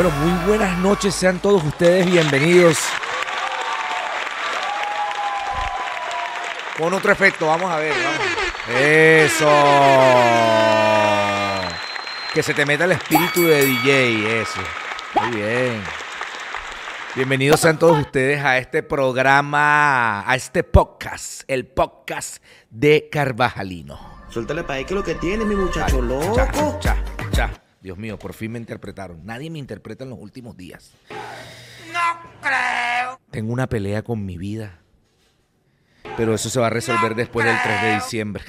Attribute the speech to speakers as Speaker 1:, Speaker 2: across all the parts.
Speaker 1: Bueno, muy buenas noches, sean todos ustedes bienvenidos. Con otro efecto, vamos a ver. Eso. Que se te meta el espíritu de DJ, eso. Muy bien. Bienvenidos sean todos ustedes a este programa, a este podcast, el podcast de Carvajalino. Suéltale para ahí que lo que tiene, mi muchacho loco. cha, cha. Dios mío, por fin me interpretaron. Nadie me interpreta en los últimos días. No creo. Tengo una pelea con mi vida. Pero eso se va a resolver después del 3 de diciembre.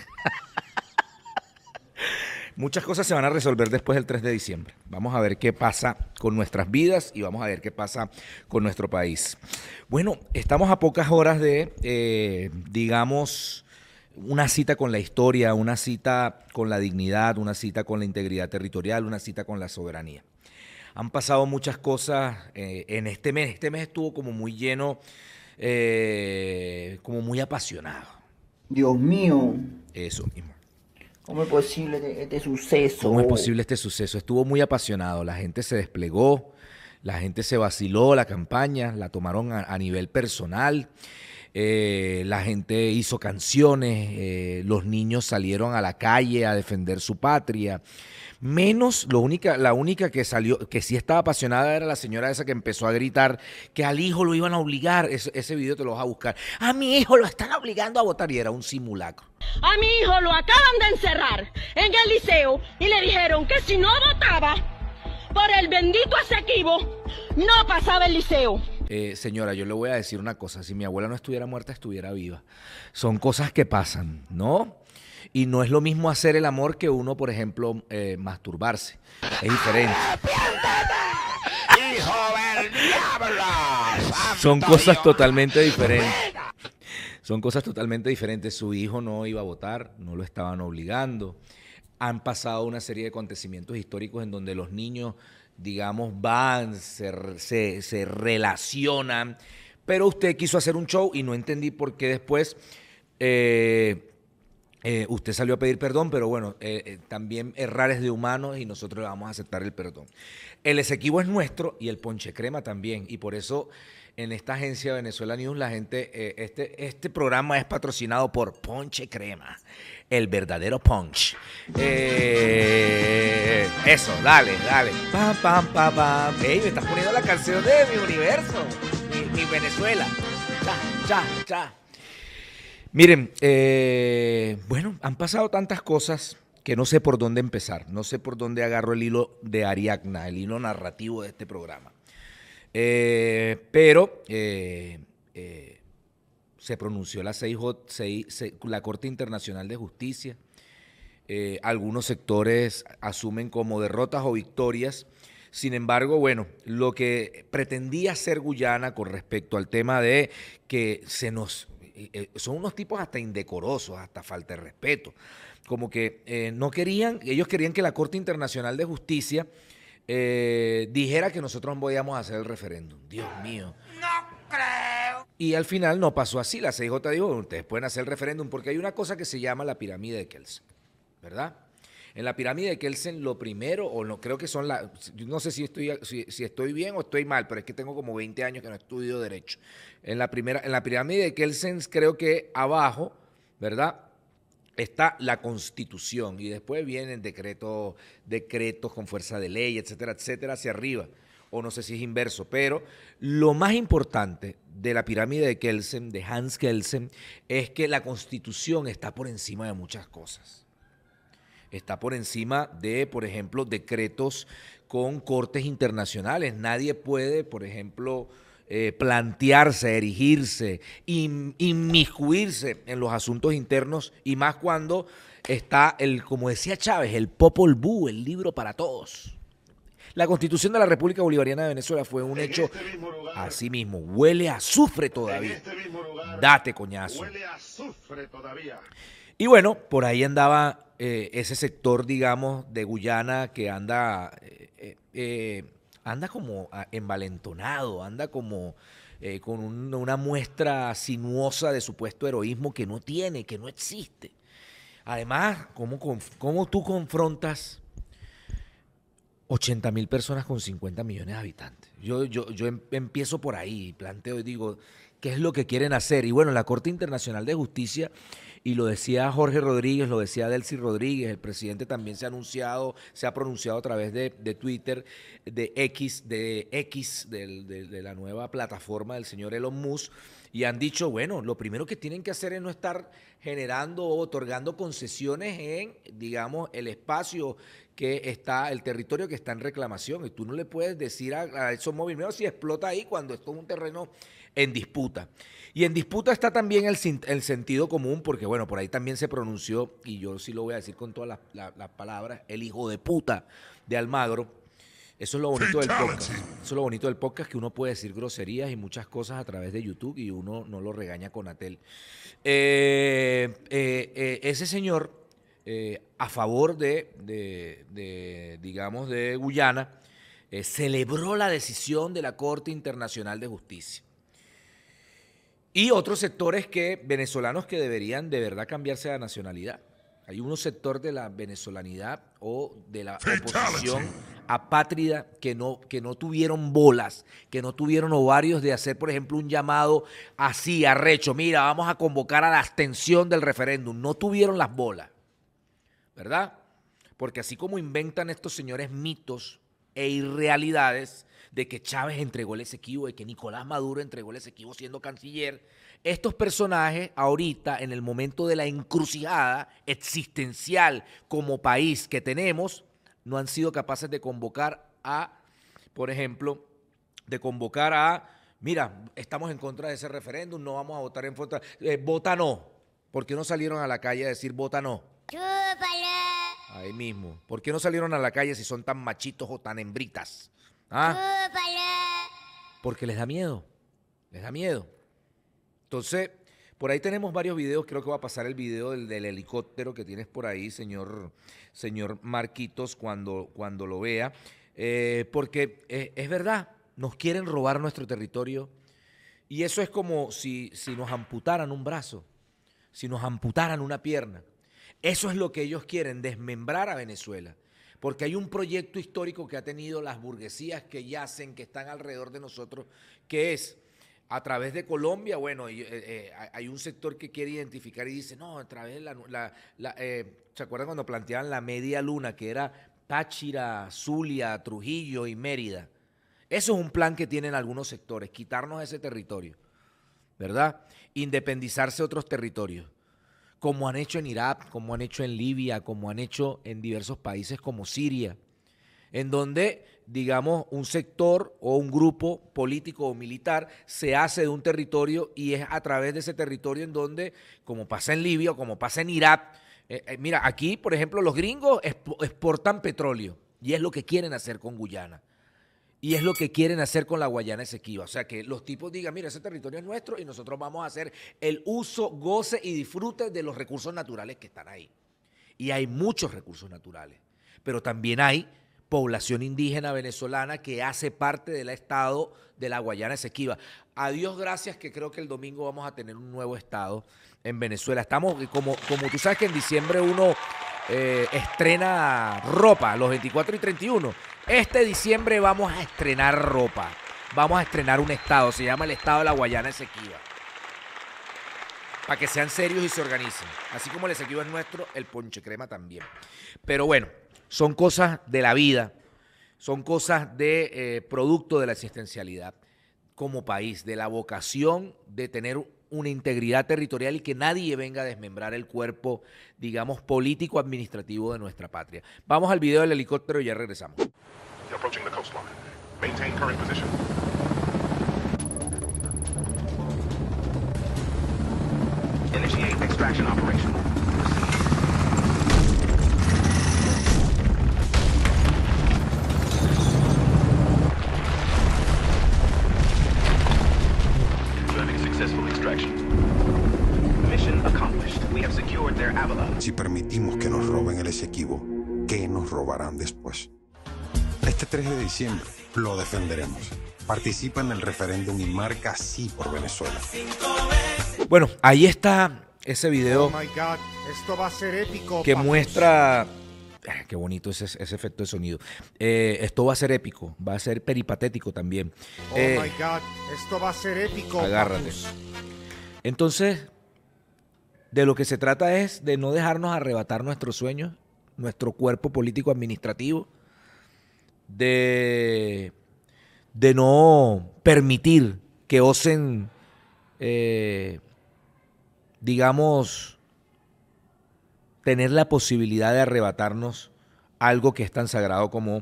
Speaker 1: Muchas cosas se van a resolver después del 3 de diciembre. Vamos a ver qué pasa con nuestras vidas y vamos a ver qué pasa con nuestro país. Bueno, estamos a pocas horas de, eh, digamos, una cita con la historia, una cita con la dignidad, una cita con la integridad territorial, una cita con la soberanía. Han pasado muchas cosas eh, en este mes. Este mes estuvo como muy lleno, eh, como muy apasionado. Dios mío. Eso mismo. ¿Cómo es posible este, este suceso? ¿Cómo es posible este suceso? Estuvo muy apasionado. La gente se desplegó, la gente se vaciló la campaña, la tomaron a nivel personal. Eh, la gente hizo canciones, eh, los niños salieron a la calle a defender su patria. Menos lo única, la única que salió, que sí estaba apasionada era la señora esa que empezó a gritar que al hijo lo iban a obligar. ese video te lo vas a buscar. A mi hijo lo están obligando a votar y era un simulacro.
Speaker 2: A mi hijo lo acaban de
Speaker 1: encerrar en el liceo y le dijeron que si no votaba por el bendito asequibo no pasaba el liceo. Eh, señora, yo le voy a decir una cosa, si mi abuela no estuviera muerta, estuviera viva. Son cosas que pasan, ¿no? Y no es lo mismo hacer el amor que uno, por ejemplo, eh, masturbarse. Es diferente.
Speaker 2: Son cosas
Speaker 1: totalmente diferentes. Son cosas totalmente diferentes. Su hijo no iba a votar, no lo estaban obligando. Han pasado una serie de acontecimientos históricos en donde los niños digamos, van, se, se, relacionan, pero usted quiso hacer un show y no entendí por qué después... Eh, eh, usted salió a pedir perdón, pero bueno, eh, también errar es de humanos y nosotros le vamos a aceptar el perdón. El Esequibo es nuestro y el ponche crema también. Y por eso en esta agencia Venezuela News, la gente, eh, este, este programa es patrocinado por Ponche Crema, el verdadero punch. Eh, eso, dale, dale. Pam, pam, pam, pam. Ey, me estás poniendo la canción de mi universo, mi, Venezuela. Cha, cha, cha. Miren, eh, bueno, han pasado tantas cosas que no sé por dónde empezar, no sé por dónde agarro el hilo de Ariadna, el hilo narrativo de este programa. Eh, pero eh, eh, se pronunció la, la Corte Internacional de Justicia. algunos sectores asumen como derrotas o victorias. Sin embargo, bueno, lo que pretendía hacer Guyana con respecto al tema de que se nos... son unos tipos hasta indecorosos, hasta falta de respeto. Como que no querían, ellos querían que la Corte Internacional de Justicia eh, dijera que nosotros podíamos hacer el referéndum. Dios mío. No creo. Y al final no pasó así. La CIJ dijo, ustedes pueden hacer el referéndum porque hay una cosa que se llama la pirámide de Kelsen, ¿verdad? En la pirámide de Kelsen lo primero, o no creo que son las, no sé si estoy, estoy bien o estoy mal, pero es que tengo como 20 años que no estudio derecho. En la, primera, en la pirámide de Kelsen creo que abajo, ¿verdad? está la constitución y después vienen decretos, decretos con fuerza de ley, etcétera, etcétera, hacia arriba. O no sé si es inverso, pero lo más importante de la pirámide de Kelsen, de Hans Kelsen, es que la constitución está por encima de muchas cosas. Está por encima de, por ejemplo, decretos con cortes internacionales. Nadie puede, por ejemplo, eh, plantearse, erigirse, inmiscuirse en los asuntos internos y más cuando está el, como decía Chávez, el Popol Vuh, el libro para todos. La constitución de la República Bolivariana de Venezuela fue un hecho asimismo. Este mismo, huele a azufre todavía. Este
Speaker 2: Date coñazo. Huele a todavía.
Speaker 1: Y bueno, por ahí andaba eh, ese sector, digamos, de Guyana que anda eh, anda como ah, envalentonado, anda como eh, con una muestra sinuosa de supuesto heroísmo que no tiene, que no existe. Además, ¿cómo, cómo tú confrontas 80 mil personas con 50 millones de habitantes? Yo, yo, yo em-, empiezo por ahí, planteo y digo, ¿qué es lo que quieren hacer? Y bueno, la Corte Internacional de Justicia y lo decía Jorge Rodríguez, lo decía Delcy Rodríguez, el presidente también se ha anunciado, se ha pronunciado a través de, Twitter, de X, de X, de, la nueva plataforma del señor Elon Musk, y han dicho, bueno, lo primero que tienen que hacer es no estar generando o otorgando concesiones en, digamos, el espacio que está el territorio que está en reclamación y tú no le puedes decir a, esos movimientos si explota ahí cuando esto es un terreno en disputa. Y en disputa está también el, sentido común, porque bueno, por ahí también se pronunció, y yo sí lo voy a decir con todas las, palabras, el hijo de puta de Almagro. Eso es lo bonito del podcast. Eso es lo bonito del podcast, que uno puede decir groserías y muchas cosas a través de YouTube y uno no lo regaña con Atel. Eh, eh, eh, ese señor eh, a favor de, digamos, de Guyana, eh, celebró la decisión de la Corte Internacional de Justicia. Y otros sectores que, venezolanos que deberían de verdad cambiarse la nacionalidad. Hay unos sector de la venezolanidad o de la oposición apátrida que no, que no tuvieron bolas, que no tuvieron ovarios de hacer, por ejemplo, un llamado así, arrecho, mira, vamos a convocar a la abstención del referéndum. No tuvieron las bolas. ¿verdad? Porque así como inventan estos señores mitos e irrealidades de que Chávez entregó el Esequibo, y que Nicolás Maduro entregó el Esequibo siendo canciller, estos personajes ahorita, en el momento de la encrucijada existencial como país que tenemos, no han sido capaces de convocar a, por ejemplo, de convocar a, mira, estamos en contra de ese referéndum, no vamos a votar en contra, eh, vota no. porque no salieron a la calle a decir vota no? Ahí mismo. ¿Por qué no salieron a la calle si son tan machitos o tan hembritas? ¿Ah? Porque les da miedo. Les da miedo. Entonces, por ahí tenemos varios videos. Creo que va a pasar el video del, helicóptero que tienes por ahí, señor, señor Marquitos, cuando, cuando lo vea. Eh, porque es verdad, nos quieren robar nuestro territorio. Y eso es como si, si nos amputaran un brazo, si nos amputaran una pierna. Eso es lo que ellos quieren, desmembrar a Venezuela. Porque hay un proyecto histórico que ha tenido las burguesías que yacen, que están alrededor de nosotros, que es a través de Colombia, bueno, eh, eh, hay un sector que quiere identificar y dice, no, a través de la... Eh, ¿Se acuerdan cuando planteaban la media luna, que era Táchira, Zulia, Trujillo y Mérida? Eso es un plan que tienen algunos sectores, quitarnos ese territorio, ¿verdad? Independizarse otros territorios como han hecho en Irak, como han hecho en Libia, como han hecho en diversos países como Siria, en donde, digamos, un sector o un grupo político o militar se hace de un territorio y es a través de ese territorio en donde, como pasa en Libia o como pasa en Irak, eh, eh, mira, aquí, por ejemplo, los gringos exportan petróleo y es lo que quieren hacer con Guyana. Y es lo que quieren hacer con la Guayana Esequiba. O sea, que los tipos digan, mira, ese territorio es nuestro y nosotros vamos a hacer el uso, goce y disfrute de los recursos naturales que están ahí. Y hay muchos recursos naturales, pero también hay población indígena venezolana que hace parte del estado de la Guayana Esequiba. A Dios gracias que creo que el domingo vamos a tener un nuevo estado en Venezuela. Estamos, eh, como, como tú sabes que en diciembre uno eh, estrena ropa los 24 y 31. Este diciembre vamos a estrenar ropa. Vamos a estrenar un estado. Se llama el estado de la Guayana Esequiba. Para que sean serios y se organicen. Así como el Esequiba es nuestro, el ponche crema también. Pero bueno, son cosas de la vida. Son cosas de eh, producto de la existencialidad como país, de la vocación de tener una integridad territorial y que nadie venga a desmembrar el cuerpo, digamos, político-administrativo de nuestra patria. Vamos al video del helicóptero y ya regresamos. approaching the coastline.
Speaker 2: Maintain current position. Initiate extraction operation. siempre lo defenderemos. Participa en el referéndum y marca sí por Venezuela.
Speaker 1: Bueno, ahí está ese video oh
Speaker 2: esto va a ser épico, que muestra
Speaker 1: ah, qué bonito ese, ese, efecto de sonido. Eh, esto va a ser épico, va a ser peripatético también. oh eh, my
Speaker 2: God, esto va a ser épico. Agárrate.
Speaker 1: Entonces, de lo que se trata es de no dejarnos arrebatar nuestros sueños, nuestro cuerpo político administrativo, de, no permitir que osen, eh, digamos, tener la posibilidad de arrebatarnos algo que es tan sagrado como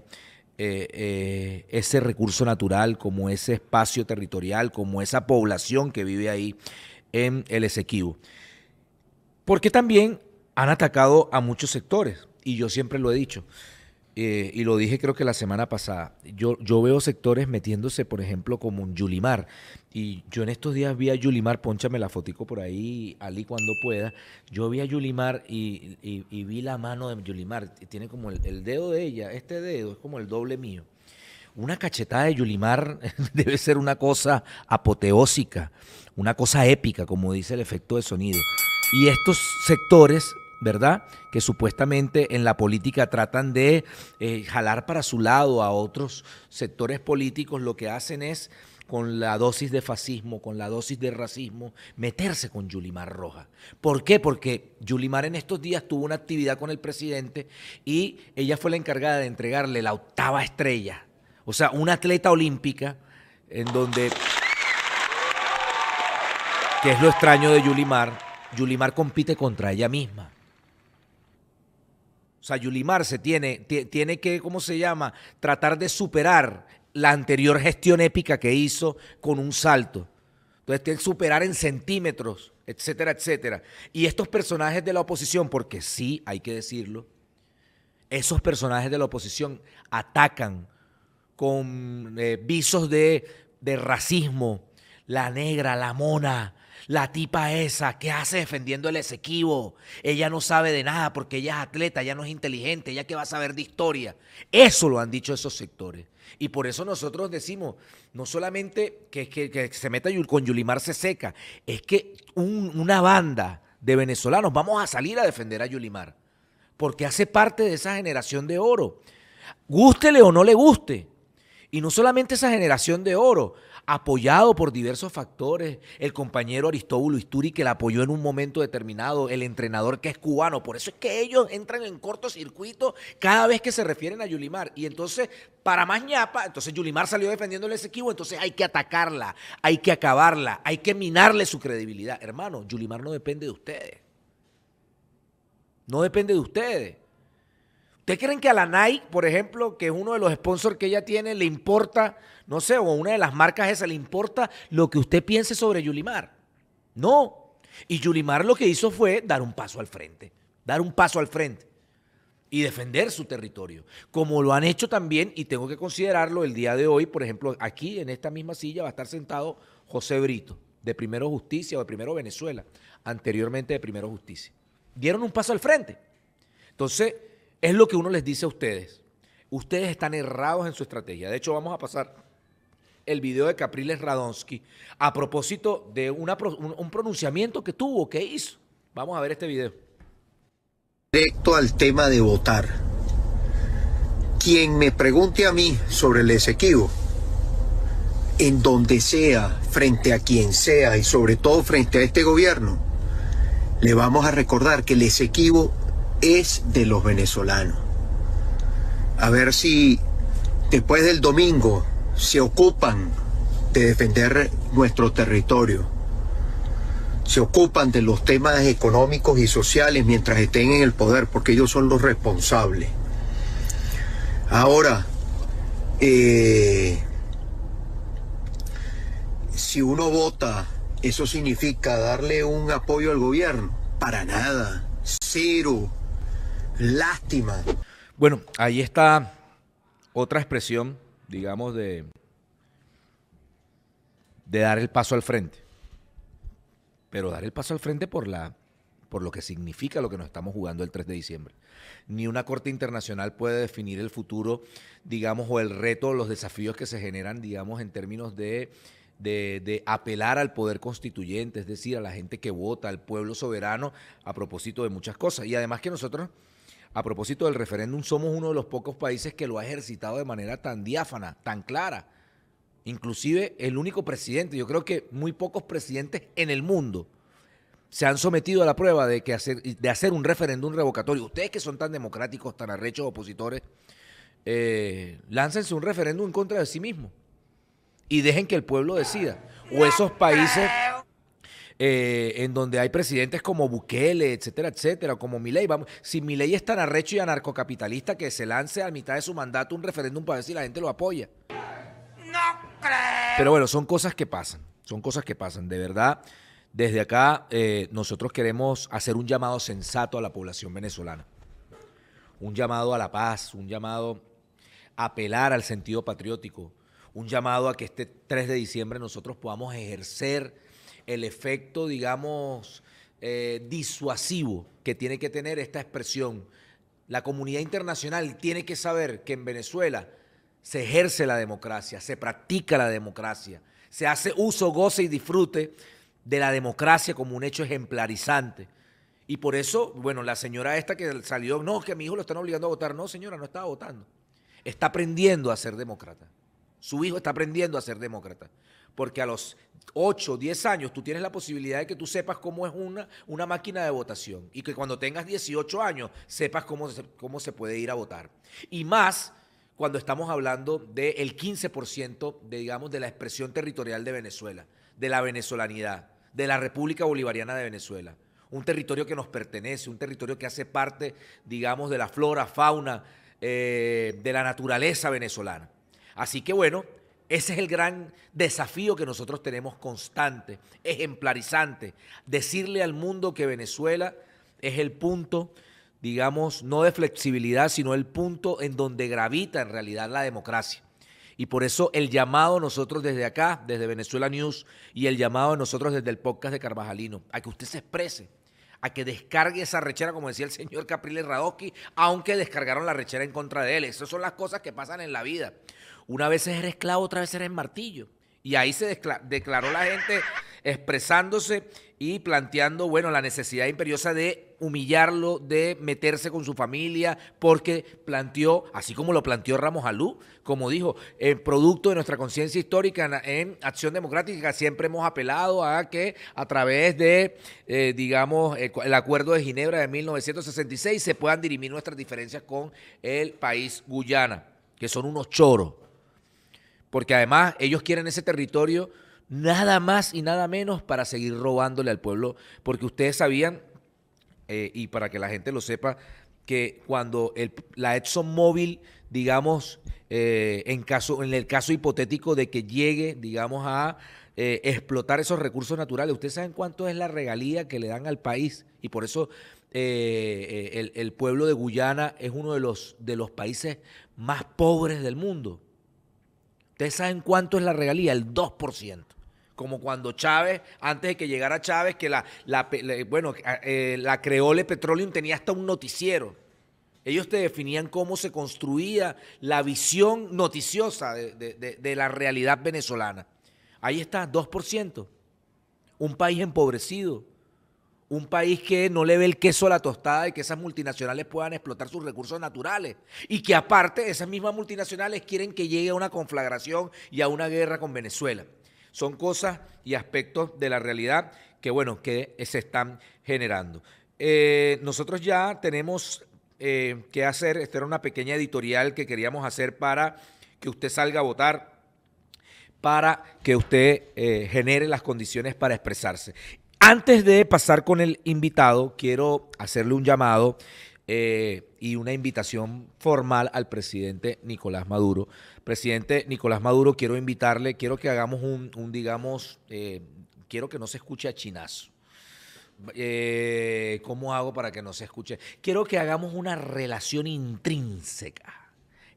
Speaker 1: eh, eh, ese recurso natural, como ese espacio territorial, como esa población que vive ahí en el Esequibo. Porque también han atacado a muchos sectores, y yo siempre lo he dicho. Eh, y lo dije creo que la semana pasada, yo, yo veo sectores metiéndose, por ejemplo, como un Yulimar. Y yo en estos días vi a Yulimar, ponchame la fotico por ahí, Ali, cuando pueda. Yo vi a Yulimar y, vi la mano de Yulimar. Tiene como el, el, dedo de ella, este dedo es como el doble mío. Una cachetada de Yulimar debe ser una cosa apoteósica, una cosa épica, como dice el efecto de sonido. Y estos sectores ¿verdad? Que supuestamente en la política tratan de eh, jalar para su lado a otros sectores políticos, lo que hacen es con la dosis de fascismo, con la dosis de racismo, meterse con Yulimar Roja. ¿Por qué? Porque Yulimar en estos días tuvo una actividad con el presidente y ella fue la encargada de entregarle la octava estrella, o sea, una atleta olímpica en donde, que es lo extraño de Yulimar, Yulimar compite contra ella misma sea, Yulimar se tiene, tiene que, ¿cómo se llama? Tratar de superar la anterior gestión épica que hizo con un salto. Entonces tiene que superar en centímetros, etcétera, etcétera. Y estos personajes de la oposición, porque sí, hay que decirlo, esos personajes de la oposición atacan con eh, visos de, de racismo, la negra, la mona, la tipa esa, que hace defendiendo el Esequibo? Ella no sabe de nada porque ella es atleta, ella no es inteligente, ella que va a saber de historia. Eso lo han dicho esos sectores. Y por eso nosotros decimos, no solamente que, se meta con Yulimar se seca, es que una banda de venezolanos vamos a salir a defender a Yulimar, porque hace parte de esa generación de oro. Gústele o no le guste. Y no solamente esa generación de oro, apoyado por diversos factores, el compañero Aristóbulo Isturi que la apoyó en un momento determinado, el entrenador que es cubano, por eso es que ellos entran en cortocircuito cada vez que se refieren a Yulimar y entonces para más ñapa, entonces Yulimar salió defendiéndole ese equipo, entonces hay que atacarla, hay que acabarla, hay que minarle su credibilidad. Hermano, Yulimar no depende de ustedes. No depende de ustedes. ¿Ustedes creen que a la Nike, por ejemplo, que es uno de los sponsors que ella tiene, le importa, no sé, o una de las marcas esa, le importa lo que usted piense sobre Yulimar? No. Y Yulimar lo que hizo fue dar un paso al frente, dar un paso al frente y defender su territorio, como lo han hecho también, y tengo que considerarlo el día de hoy, por ejemplo, aquí en esta misma silla va a estar sentado José Brito, de Primero Justicia o de Primero Venezuela, anteriormente de Primero Justicia. Dieron un paso al frente. Entonces, es lo que uno les dice a ustedes. Ustedes están errados en su estrategia. De hecho, vamos a pasar el video de Capriles Radonsky a propósito de un, un pronunciamiento que tuvo, que hizo. Vamos a ver este video. Directo al tema de votar. Quien me pregunte a mí sobre el Esequibo, en donde sea, frente a quien sea y sobre todo frente a este gobierno, le vamos a recordar que el Esequibo es de los venezolanos. A ver si después del domingo se ocupan de defender nuestro territorio, se ocupan de los temas económicos y sociales mientras estén en el poder, porque ellos son los responsables. Ahora, eh, si uno vota, eso significa darle un apoyo al gobierno. Para nada, cero. Lástima. Bueno, ahí está otra expresión, digamos, de, de dar el paso al frente. Pero dar el paso al frente por, la, por lo que significa lo que nos estamos jugando el 3 de diciembre. Ni una corte internacional puede definir el futuro, digamos, o el reto, los desafíos que se generan, digamos, en términos de, apelar al poder constituyente, es decir, a la gente que vota, al pueblo soberano, a propósito de muchas cosas. Y además que nosotros a propósito del referéndum, somos uno de los pocos países que lo ha ejercitado de manera tan diáfana, tan clara. Inclusive el único presidente, yo creo que muy pocos presidentes en el mundo se han sometido a la prueba de, que hacer, de hacer un referéndum revocatorio. Ustedes que son tan democráticos, tan arrechos opositores, eh, láncense un referéndum en contra de sí mismos y dejen que el pueblo decida. O esos países eh, en donde hay presidentes como Bukele, etcétera, etcétera, como Milei. Vamos, si Milei es tan arrecho y anarcocapitalista que se lance a mitad de su mandato un referéndum para ver si la gente lo apoya. No creo. Pero bueno, son cosas que pasan, son cosas que pasan, de verdad. Desde acá eh, nosotros queremos hacer un llamado sensato a la población venezolana, un llamado a la paz, un llamado a apelar al sentido patriótico, un llamado a que este 3 de diciembre nosotros podamos ejercer el efecto, digamos, eh, disuasivo que tiene que tener esta expresión. La comunidad internacional tiene que saber que en Venezuela se ejerce la democracia, se practica la democracia, se hace uso, goce y disfrute de la democracia como un hecho ejemplarizante. Y por eso, bueno, la señora esta que salió, no, que mi hijo lo están obligando a votar. No, señora, no estaba votando. Está aprendiendo a ser demócrata. Su hijo está aprendiendo a ser demócrata porque a los 8, 10 años tú tienes la posibilidad de que tú sepas cómo es una, una máquina de votación y que cuando tengas 18 años sepas cómo se, cómo se puede ir a votar. Y más cuando estamos hablando del 15% de, digamos, de la expresión territorial de Venezuela, de la venezolanidad, de la República Bolivariana de Venezuela un territorio que nos pertenece, un territorio que hace parte, digamos, de la flora, fauna, eh, de la naturaleza venezolana. Así que bueno, ese es el gran desafío que nosotros tenemos constante, ejemplarizante. Decirle al mundo que Venezuela es el punto, digamos, no de flexibilidad, sino el punto en donde gravita en realidad la democracia. Y por eso el llamado nosotros desde acá, desde Venezuela News, y el llamado de nosotros desde el podcast de Carvajalino, a que usted se exprese, a que descargue esa rechera, como decía el señor Capriles Radoski, aunque descargaron la rechera en contra de él. Esas son las cosas que pasan en la vida. Una vez eres esclavo, otra vez eres martillo. Y ahí se declaró la gente expresándose y planteando, bueno, la necesidad imperiosa de humillarlo, de meterse con su familia, porque planteó, así como lo planteó Ramos Alú, como dijo, el eh, producto de nuestra conciencia histórica en, Acción Democrática, siempre hemos apelado a que a través de, eh, digamos, eh, el Acuerdo de Ginebra de 1966 se puedan dirimir nuestras diferencias con el país Guyana, que son unos choros porque además ellos quieren ese territorio nada más y nada menos para seguir robándole al pueblo. Porque ustedes sabían, eh, y para que la gente lo sepa, que cuando la la ExxonMobil, digamos, eh, en, caso, en el caso hipotético de que llegue, digamos, a eh, explotar esos recursos naturales, ustedes saben cuánto es la regalía que le dan al país. Y por eso el, pueblo de Guyana es uno de los, de los países más pobres del mundo. Ustedes saben cuánto es la regalía, el 2%. Como cuando Chávez, antes de que llegara Chávez, que eh, la, Creole Petroleum tenía hasta un noticiero. Ellos te definían cómo se construía la visión noticiosa de la realidad venezolana. Ahí está, 2%. Un país empobrecido un país que no le ve el queso a la tostada y que esas multinacionales puedan explotar sus recursos naturales. Y que aparte esas mismas multinacionales quieren que llegue a una conflagración y a una guerra con Venezuela. Son cosas y aspectos de la realidad que, bueno, que se están generando. Eh, nosotros ya tenemos eh, que hacer, esta era una pequeña editorial que queríamos hacer para que usted salga a votar para que usted eh, genere las condiciones para expresarse. Antes de pasar con el invitado, quiero hacerle un llamado eh, y una invitación formal al presidente Nicolás Maduro. Presidente Nicolás Maduro, quiero invitarle, quiero que hagamos un, digamos, eh, quiero que no se escuche a chinazo. Eh, ¿Cómo hago para que no se escuche? Quiero que hagamos una relación intrínseca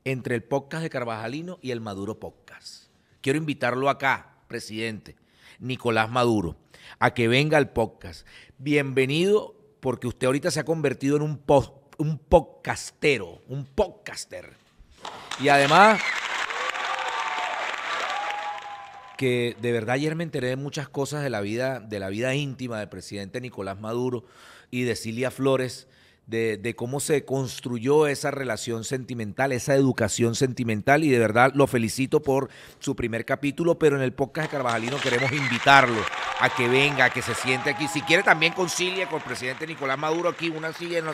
Speaker 1: entre el podcast de Carvajalino y el Maduro Podcast. Quiero invitarlo acá, presidente Nicolás Maduro a que venga el podcast. Bienvenido porque usted ahorita se ha convertido en un, un podcastero, un podcaster. Y además, que de verdad ayer me enteré de muchas cosas de la vida, de la vida íntima del presidente Nicolás Maduro y de Silvia Flores de, cómo se construyó esa relación sentimental, esa educación sentimental y de verdad lo felicito por su primer capítulo, pero en el podcast de Carvajalino queremos invitarlo a que venga, a que se siente aquí. Si quiere también concilie con el presidente Nicolás Maduro aquí, una silla en,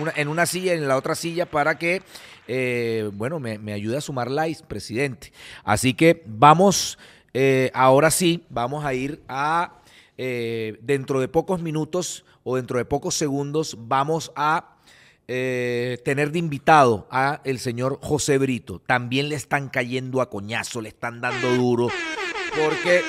Speaker 1: una, en una, silla, en la otra silla, para que, eh, bueno, me, ayude a sumar likes, presidente. Así que vamos, eh, ahora sí, vamos a ir a eh, dentro de pocos minutos o dentro de pocos segundos vamos a eh, tener de invitado a el señor José Brito. También le están cayendo a coñazo, le están dando duro, porque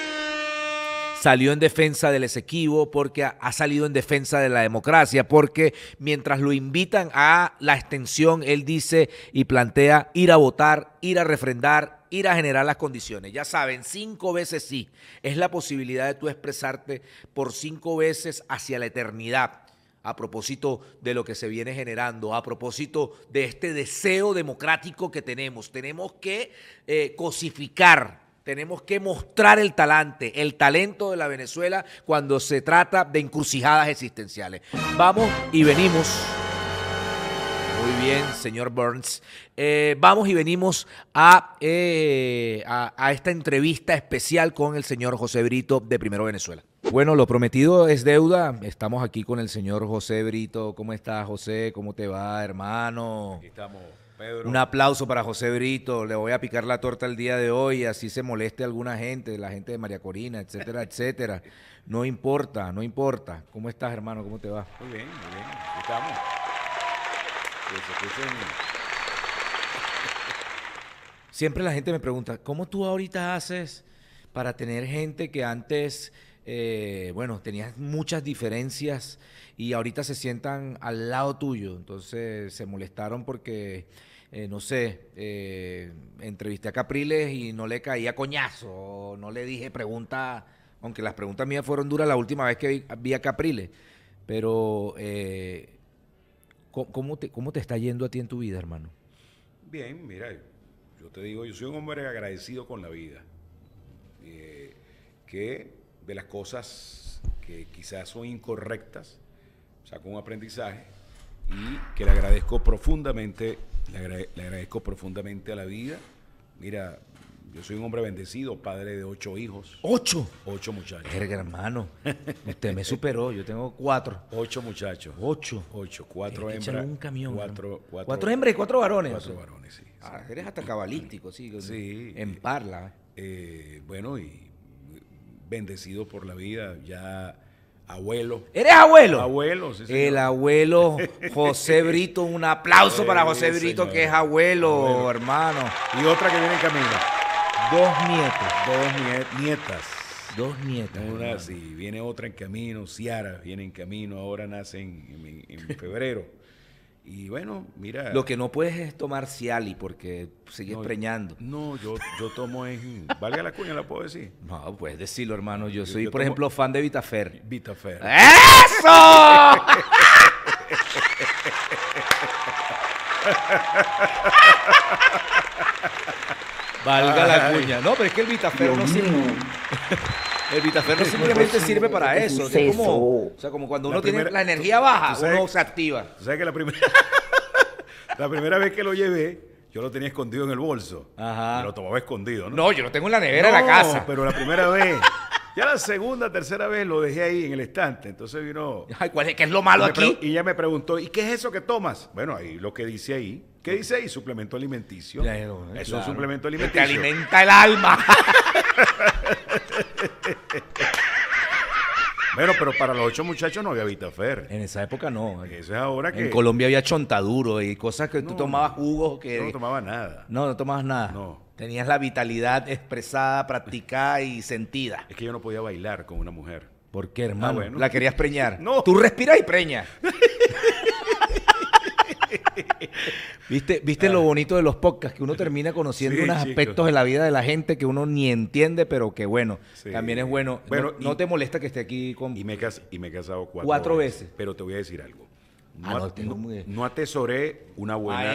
Speaker 1: salió en defensa del Esequibo, porque ha salido en defensa de la democracia, porque mientras lo invitan a la extensión, él dice y plantea ir a votar, ir a refrendar, ir a generar las condiciones. Ya saben, cinco veces sí. Es la posibilidad de tú expresarte por cinco veces hacia la eternidad. A propósito de lo que se viene generando, a propósito de este deseo democrático que tenemos, tenemos que eh, cosificar tenemos que mostrar el talante, el talento de la Venezuela cuando se trata de encrucijadas existenciales. Vamos y venimos. Muy bien, señor Burns. Eh, vamos y venimos eh, a, a, esta entrevista especial con el señor José Brito de Primero Venezuela. Bueno, lo prometido es deuda. Estamos aquí con el señor José Brito. ¿Cómo estás, José? ¿Cómo te va, hermano? Aquí estamos. Pedro. Un aplauso para José Brito. Le voy a picar la torta el día de hoy, así se moleste alguna gente, la gente de María Corina, etcétera, etcétera. No importa, no importa. ¿Cómo estás, hermano? ¿Cómo te va?
Speaker 2: Muy bien, muy bien. estamos.
Speaker 1: Siempre la gente me pregunta, ¿cómo tú ahorita haces para tener gente que antes, eh, bueno, tenías muchas diferencias y ahorita se sientan al lado tuyo? Entonces se molestaron porque... Eh, no sé, eh, entrevisté a Capriles y no le caía coñazo, no le dije pregunta, aunque las preguntas mías fueron duras la última vez que vi, a Capriles, pero eh, ¿Cómo, te, está yendo a ti en tu vida, hermano?
Speaker 2: Bien, mira, yo te digo, yo soy un hombre agradecido con la vida. Eh, que de las cosas que quizás son incorrectas, saco un aprendizaje y que le agradezco profundamente, le, le agradezco profundamente a la vida. Mira, yo soy un hombre bendecido, padre de ocho hijos. ¿Ocho? Ocho muchachos. Verga, hermano. Usted me superó. Yo tengo cuatro. Ocho muchachos. Ocho. Ocho. Cuatro hembras. Un camión, cuatro, cuatro, hembras y cuatro varones. Cuatro varones, sí. Ah, eres hasta cabalístico, sí. En parla. Eh, bueno, y bendecido por la vida. Ya abuelo. ¿Eres abuelo? Abuelo, sí, señor. El
Speaker 1: abuelo José Brito. Un aplauso para José Brito, que es abuelo, abuelo,
Speaker 2: hermano. Y otra que viene en camino. Dos nietas Dos nietas. Dos nietas. Una, sí, viene otra en camino, Ciara viene en camino, ahora nacen en, febrero. Y bueno, mira. Lo que no puedes es tomar Ciali porque sigues preñando. No, yo, yo tomo en. Valga
Speaker 1: la cuña, la puedo decir. No, puedes decirlo, hermano. Yo, soy, por ejemplo, fan de Vitafer. Vitafer. ¡Eso!
Speaker 2: Valga la cuña. No, pero es que el
Speaker 1: Vitaferro no sirve. El Vitaferro no simplemente sirve para eso. Es, como, o sea, como cuando uno tiene la energía baja, uno
Speaker 2: se activa. ¿tú sabes que la primera, la primera vez que lo llevé, yo lo tenía escondido en el bolso. Ajá. Me lo tomaba escondido, ¿no? No, yo lo tengo en la nevera de la casa. Pero la primera vez. Ya la segunda, tercera vez lo dejé ahí en el estante. Entonces vino. Ay, es, ¿Qué es lo malo aquí? Y ella me preguntó, ¿y qué es eso que tomas? Bueno, ahí lo que dice ahí. ¿Qué dice ahí? Suplemento alimenticio. Claro, es un suplemento alimenticio. te alimenta el alma. Bueno, pero para los ocho muchachos no había Vitafer. En esa época no. Eso es ahora que. En Colombia
Speaker 1: había chontaduro y cosas que tú tomabas jugos que. No, no tomaba nada. No, no tomabas nada. No. Tenías la vitalidad expresada, practicada y sentida. Es que yo no podía bailar con una mujer. ¿Por qué, ah, hermano? ¿La querías preñar? No. Tú respiras y preñas. ¿Viste, viste lo bonito de los podcasts? Que uno termina conociendo unos aspectos de la vida de la gente que uno ni entiende, pero que bueno, también es bueno. bueno no,
Speaker 2: te molesta que esté aquí con... Y me, y me he casado cuatro, veces. Pero te voy a decir algo. Ah, no, atesoré una buena.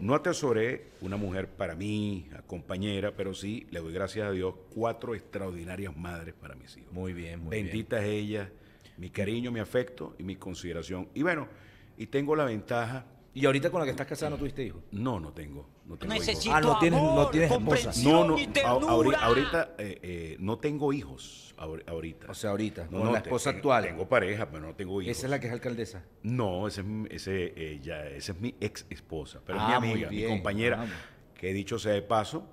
Speaker 2: No atesoré una mujer para mí, compañera, pero sí le doy gracias a Dios cuatro extraordinarias madres para mis hijos. Muy bien, muy Benditas ellas, mi cariño, mi afecto y mi consideración. Y bueno, y tengo la ventaja y ahorita con la que estás casada no tuviste hijos. No, no tengo. No hijos. Ah, no tienes, esposa. No, no. Ahorita, eh, eh, no tengo hijos. Ahorita. O sea, ahorita. No, con la esposa actual. Tengo pareja, pero no tengo hijos. ¿Esa es la que es alcaldesa? No, ese, eh, esa es mi ex esposa. Pero es mi ah, amiga, mi compañera. Ah, que he dicho sea de paso,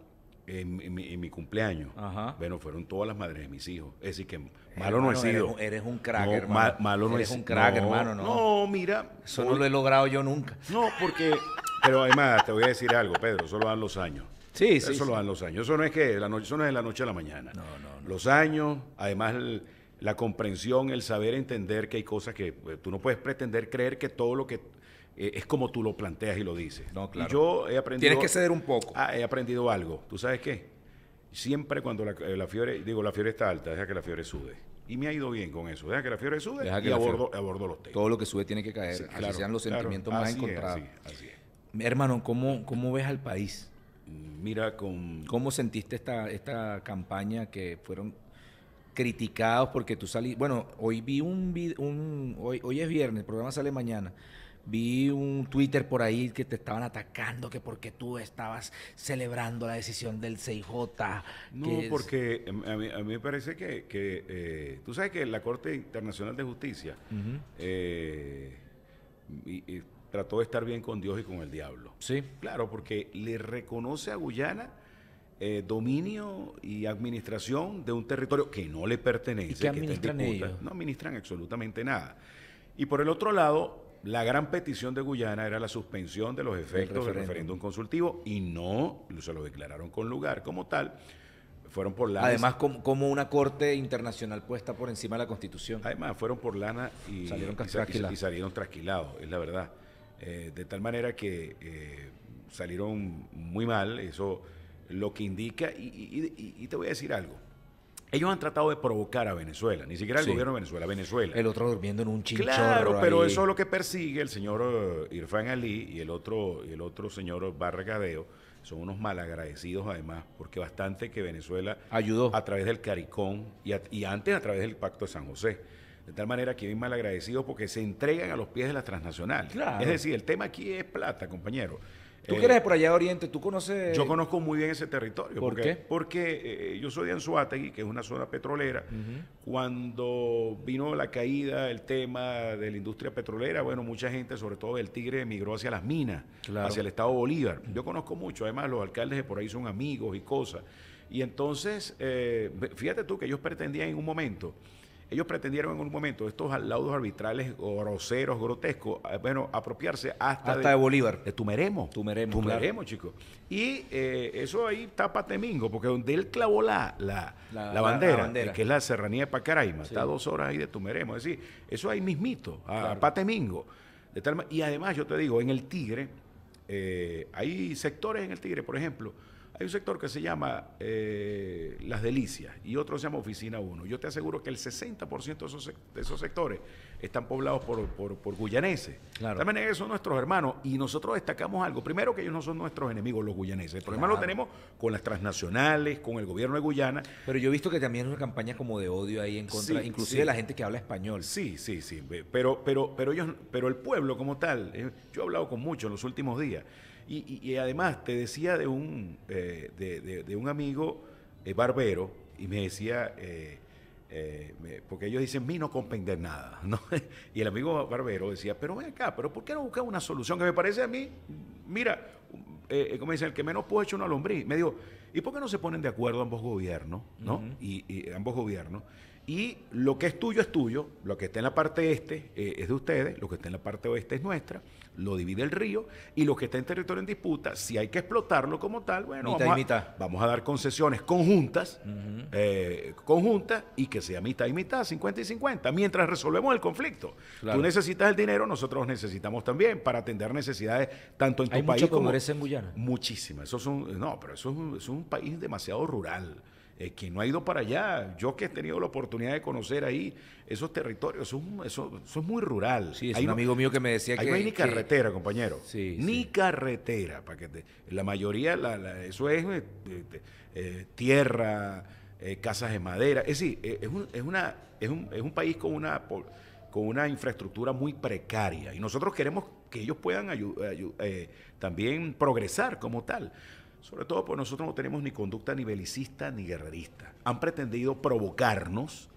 Speaker 2: en, mi, cumpleaños. Bueno, fueron todas las madres de mis hijos. Es decir, que malo no he sido. Eres, un crack, hermano. malo no he un crack, hermano. No. mira. Eso no lo he logrado yo nunca. No, porque. pero además, te voy a decir algo, Pedro. Eso lo dan los años. Sí, sí. Eso lo dan los años. Eso no es que la noche, eso no es de la noche a la mañana. No, no. Los años, además la comprensión, el saber entender que hay cosas que pues, tú no puedes pretender creer que todo lo que eh, es como tú lo planteas y lo dices. No, claro. Yo he aprendido. Tienes que ceder un poco. Ah, he aprendido algo. ¿Tú sabes qué? Siempre cuando eh, la, fiebre, digo, la fiebre está alta, deja que la fiebre sube Y me ha ido bien con eso. Deja que la fiebre sube y abordo, los temas. Todo lo que
Speaker 1: sube tiene que caer. así sean los sentimientos más encontrados. Hermano, ¿cómo, ¿cómo ves al país? Mira, con... ¿Cómo sentiste esta, esta campaña que fueron criticados porque tú salí Bueno, hoy vi un... un hoy, hoy es viernes, el programa sale mañana. Vi un Twitter por ahí que te estaban atacando, que porque tú estabas celebrando la decisión del CIJ. No,
Speaker 2: porque em, a mí, me parece que, eh, tú sabes que la Corte Internacional de Justicia eh, trató de estar bien con Dios y con el diablo. Sí. Claro, porque le reconoce a Guyana eh, dominio y administración de un territorio que no le pertenece. ¿Y que administran ellos? No administran absolutamente nada. Y por el otro lado, la gran petición de Guyana era la suspensión de los efectos del referéndum consultivo y no se lo declararon con lugar como tal. Fueron por lana. Además, como, una corte internacional puesta por encima de la Constitución. Además, fueron por lana y salieron, trasquilados. Y, salieron es la verdad. Eh, de tal manera que eh, salieron muy mal, eso lo que indica, y te voy a decir algo, ellos han tratado de provocar a Venezuela, ni siquiera el gobierno de Venezuela, Venezuela. El otro durmiendo en un chinchorro. Claro, pero eso es lo que persigue el señor eh, Irfan Ali y el otro, y el otro señor Barragadeo. Son unos malagradecidos además, porque bastante que Venezuela ayudó a través del CARICOM y, antes a través del Pacto de San José. De tal manera que bien malagradecidos porque se entregan a los pies de la transnacional. Es decir, el tema aquí es plata, compañero.
Speaker 1: Tú crees eh, por allá de Oriente, tú conoces... Yo conozco muy bien ese territorio. ¿Por porque, qué?
Speaker 2: Porque eh, yo soy de Anzuategui, que es una zona petrolera. Cuando vino la caída, el tema de la industria petrolera, bueno, mucha gente, sobre todo del Tigre, emigró hacia las minas, hacia el Estado Bolívar. Yo conozco mucho, además los alcaldes de por ahí son amigos y cosas. Y entonces, eh, fíjate tú que ellos pretendían en un momento ellos pretendieron en un momento, estos laudos arbitrales groseros, grotescos, eh, bueno, apropiarse hasta, de, Bolívar. De Tumeremo. Tumeremo. Tumeremo, chicos. Y eh, eso ahí está Patemingo, porque donde él clavó la, la, bandera, que es la serranía de Pacaraima, está dos horas ahí de Tumeremo. Es decir, eso ahí mismito, Patemingo. De tal, y además, yo te digo, en el Tigre, eh, hay sectores en el Tigre, por ejemplo, hay un sector que se llama eh, Las Delicias y otro se llama Oficina 1. Yo te aseguro que el 60% de esos, sectores están poblados por, por, guyaneses. También esos son nuestros hermanos y nosotros destacamos algo. Primero, que ellos no son nuestros enemigos, los guyaneses. El problema lo tenemos con las transnacionales, con el gobierno de Guyana. Pero yo he visto que también hay una campaña como de odio ahí en contra, inclusive la gente que habla español. Sí, sí, sí. Pero, pero, pero, ellos, pero el pueblo como tal, eh, yo he hablado con muchos en los últimos días. Y, además te decía de un, eh, de, un amigo eh, barbero y me decía, eh, porque ellos dicen, mí no comprender nada. ¿no? y el amigo barbero decía, pero ven acá, pero ¿por qué no buscar una solución? Que me parece a mí, mira, como dicen, el que menos puede echar una lombriz. Me dijo, ¿y por qué no se ponen de acuerdo ambos gobiernos? ¿no? y, ambos gobiernos. Y lo que es tuyo es tuyo, lo que está en la parte este es de ustedes, lo que está en la parte oeste es nuestra lo divide el río y lo que está en territorio en disputa, si hay que explotarlo como tal, bueno, vamos, A, dar concesiones conjuntas, eh, conjuntas y que sea mitad y mitad, 50 y 50, mientras resolvemos el conflicto. Tú necesitas el dinero, nosotros necesitamos también para atender necesidades tanto en tu país como en Guyana. Muchísimas. Eso es no, pero eso es es un país demasiado rural quien no ha ido para allá, yo que he tenido la oportunidad de conocer ahí esos territorios, eso, eso, es muy rural. Sí, hay un amigo mío que me decía ahí que... No hay ni carretera, compañero. ni carretera, para que la mayoría, eso es eh, eh, tierra, eh, casas de madera. Es decir, es, un, una, es, un, país con una, con una infraestructura muy precaria y nosotros queremos que ellos puedan también progresar como tal sobre todo porque nosotros no tenemos ni conducta ni belicista ni guerrerista. Han pretendido provocarnos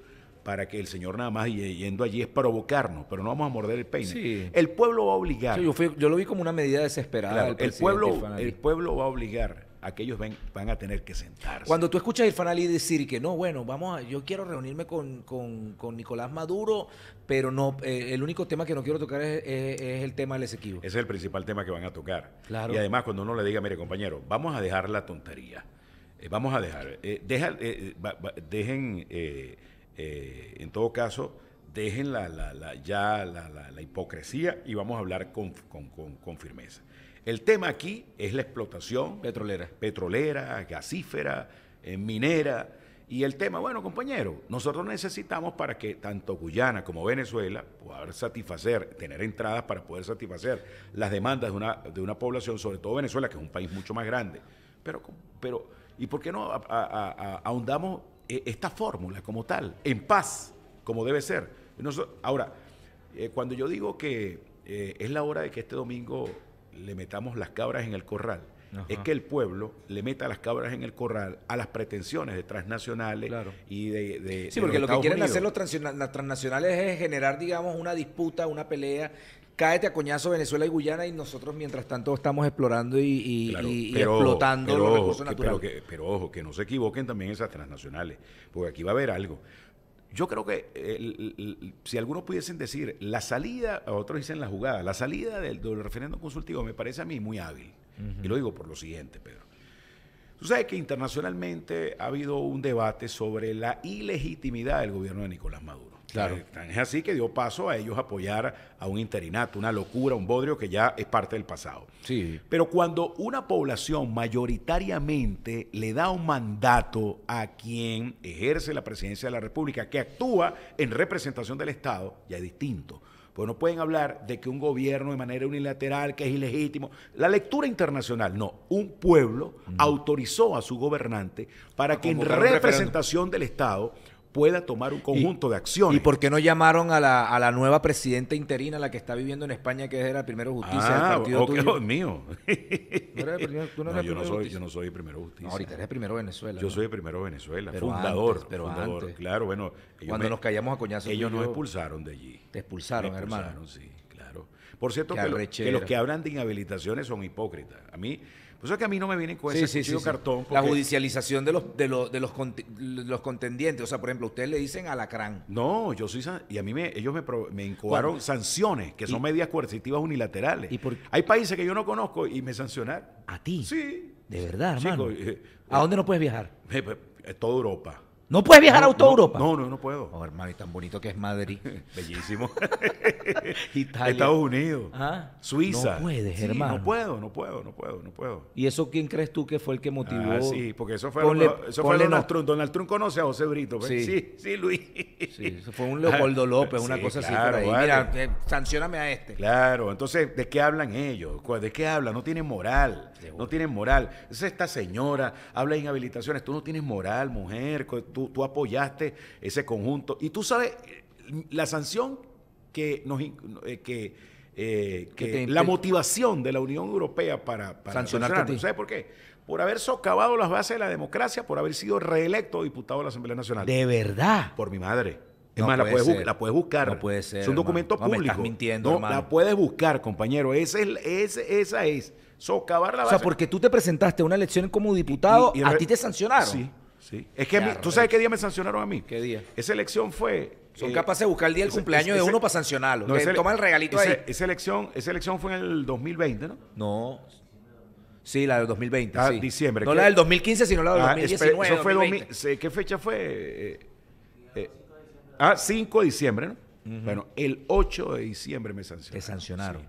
Speaker 2: para que el Señor nada más yendo allí es provocarnos, pero no vamos a morder el peine. El pueblo va a obligar.
Speaker 1: yo, lo vi como una medida desesperada. el, pueblo, el
Speaker 2: pueblo va a obligar aquellos ven, van a tener que sentarse. Cuando tú escuchas a Irfan Ali
Speaker 1: decir que no, bueno, vamos a, yo quiero reunirme con, Nicolás Maduro, pero no,
Speaker 2: eh, el único tema que no quiero tocar es, el tema del Esequibo. Ese es el principal tema que van a tocar. Y además, cuando uno le diga, mire, compañero, vamos a dejar la tontería. Eh, vamos a dejar. Eh, dejen, en todo caso, dejen la, ya la, hipocresía y vamos a hablar con firmeza. El tema aquí es la explotación petrolera, petrolera gasífera, eh, minera. Y el tema, bueno, compañero, nosotros necesitamos para que tanto Guyana como Venezuela puedan satisfacer, tener entradas para poder satisfacer las demandas de una, población, sobre todo Venezuela, que es un país mucho más grande. Pero, pero ¿y por qué no ahondamos eh, esta fórmula como tal, en paz, como debe ser? Nosotros, ahora, eh, cuando yo digo que es la hora de que este domingo le metamos las cabras en el corral. Es que el pueblo le meta las cabras en el corral a las pretensiones de transnacionales y de, Sí, porque lo que quieren hacer los
Speaker 1: transnacionales es generar, digamos, una disputa, una pelea cáete a coñazo Venezuela y Guyana y nosotros mientras tanto estamos explorando y, explotando los recursos naturales.
Speaker 2: pero, ojo, que no se equivoquen también esas transnacionales, porque aquí va a haber algo. Yo creo que eh, si algunos pudiesen decir la salida, otros dicen la jugada, la salida del, referendo referéndum consultivo me parece a mí muy hábil. Y lo digo por lo siguiente, Pedro. Tú sabes que internacionalmente ha habido un debate sobre la ilegitimidad del gobierno de Nicolás Maduro. Claro. Eh, es así que dio paso a ellos apoyar a un interinato, una locura, un bodrio que ya es parte del pasado. Sí. Pero cuando una población mayoritariamente le da un mandato a quien ejerce la presidencia de la República, que actúa en representación del Estado, ya es distinto. Pues no pueden hablar de que un gobierno de manera unilateral, que es ilegítimo. La lectura internacional, no. Un pueblo mm. autorizó a su gobernante para que en representación del Estado pueda tomar un conjunto de
Speaker 1: acciones. ¿Y por qué no llamaron a la, a la nueva presidenta interina, la que está viviendo en España, que era el primero justicia ah, del partido tuyo? mío. no, yo, no soy, yo no soy el primero justicia. No, ahorita eres el primero Venezuela. Yo soy
Speaker 2: el primero Venezuela, fundador. pero fundador, claro, bueno. Cuando nos callamos a coñazos. Ellos nos expulsaron de allí. Te expulsaron, expulsaron hermano. sí, claro. Por cierto, que, que, los que hablan de inhabilitaciones son hipócritas. A mí, por pues eso es que a mí no me viene con ese cartón. La judicialización de los, de, de los,
Speaker 1: contendientes. O sea, por ejemplo, ustedes le dicen alacrán.
Speaker 2: No, yo soy. Y a mí me, ellos me, me sanciones, que son medidas coercitivas unilaterales. Hay países que yo no conozco y me sancionaron. ¿A ti? Sí. De verdad, hermano. Eh, ¿A dónde no puedes viajar? Eh, eh, toda
Speaker 1: Europa. ¿No puedes viajar a toda Europa? No, no, no puedo. Oh, hermano, y tan bonito que es Madrid. Bellísimo. Italia. Estados Unidos. ¿Ah? Suiza. No puedes, hermano. No
Speaker 2: puedo, no puedo, no puedo, no puedo. ¿Y eso quién crees tú que fue el que motivó? Ah, sí, porque eso fue, eso fue Donald Trump. Donald Trump conoce a José Brito. Pues. Sí. sí, Luis. sí, eso fue un Leopoldo López, una cosa así por ahí. Mira,
Speaker 1: eh, sancioname a este.
Speaker 2: Claro, entonces, ¿de qué hablan ellos? ¿De qué hablan? No tienen moral no tienen moral. Es esta señora, habla de inhabilitaciones, tú no tienes moral, mujer, tú, apoyaste ese conjunto. Y tú sabes, eh, la sanción que nos... Eh, que, eh, la motivación de la Unión Europea para, sancionar. ¿sabes por qué? por haber socavado las bases de la democracia, por haber sido reelecto diputado de la Asamblea Nacional. ¿De verdad? Por mi madre. Es más, la, puedes buscar. No puede ser. Es un documento público. No, me estás mintiendo, hermano. la puedes buscar, compañero. Ese es, esa es socavar la base. O sea, porque
Speaker 1: tú te presentaste a una elección como diputado, y, a ti te sancionaron. Sí,
Speaker 2: sí. Es que tú sabes qué día me sancionaron a mí. ¿Qué día? Esa elección fue... Son eh, capaces de buscar el día del cumpleaños de uno para sancionarlo. No, toma el regalito ahí. Esa elección, esa elección fue en el 2020, ¿no? No, Sí, la del 2020. Ah, diciembre. No la del 2015, sino la del 2019. Ah, fue ¿Qué fecha fue? Eh, eh ah, 5 de diciembre, ¿no? Bueno, el 8 de diciembre me sancionaron. Te sancionaron.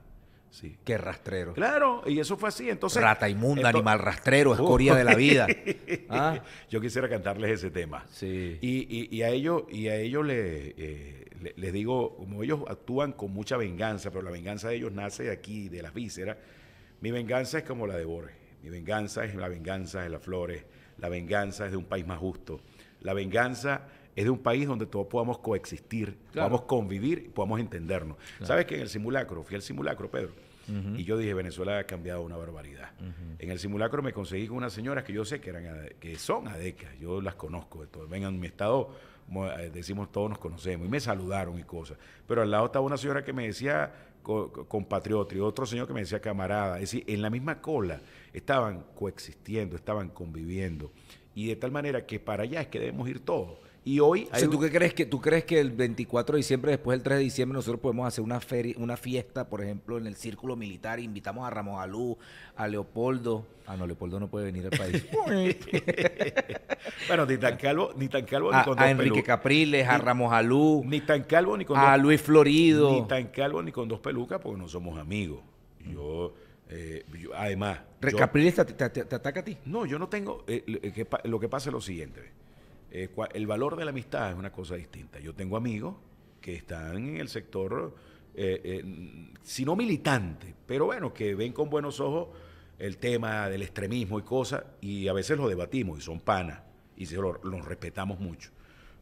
Speaker 2: Sí. Qué rastrero. Claro, y eso fue así. Entonces, Rata inmunda, animal rastrero, escoria de la vida. ¿Ah? Yo quisiera cantarles ese tema. Sí. Y, a ellos, y a eh, le, les digo, como ellos actúan con mucha venganza, pero la venganza de ellos nace de aquí, de las vísceras. Mi venganza es como la de Borges. Mi venganza es la venganza de las flores. La venganza es de un país más justo. La venganza es de un país donde todos podamos coexistir, podamos convivir, podamos entendernos. ¿Sabes que en el simulacro, fui al simulacro, Pedro? Y yo dije, Venezuela ha cambiado una barbaridad. En el simulacro me conseguí con unas señoras que yo sé que, eran que son adecas, yo las conozco de todo. Vengan, mi estado, eh, decimos todos nos conocemos, y me saludaron y cosas. Pero al lado estaba una señora que me decía compatriota y otro señor que me decía camarada. Es decir, en la misma cola estaban coexistiendo, estaban conviviendo. Y de tal manera que para allá es que debemos ir todos y hoy... si ¿tú, qué crees que, ¿Tú crees que el 24 de diciembre, después del 3 de diciembre, nosotros
Speaker 1: podemos hacer una, feria, una fiesta, por ejemplo, en el Círculo Militar? E invitamos a Ramos Alú, a Leopoldo. Ah, no, Leopoldo no puede venir al país.
Speaker 2: bueno, ni tan calvo ni, tan calvo, ni con A Enrique Capriles, a Ramos Alú. Ni tan calvo ni con A Luis Florido. Ni tan calvo ni con dos pelucas porque no somos amigos. Yo... Eh, además. te, ataca a ti? No, yo no tengo. Eh, lo, que, lo que pasa es lo siguiente. Eh, el valor de la amistad es una cosa distinta. Yo tengo amigos que están en el sector, eh, eh, si no militantes, pero bueno, que ven con buenos ojos el tema del extremismo y cosas, y a veces lo debatimos y son panas, y los respetamos mucho.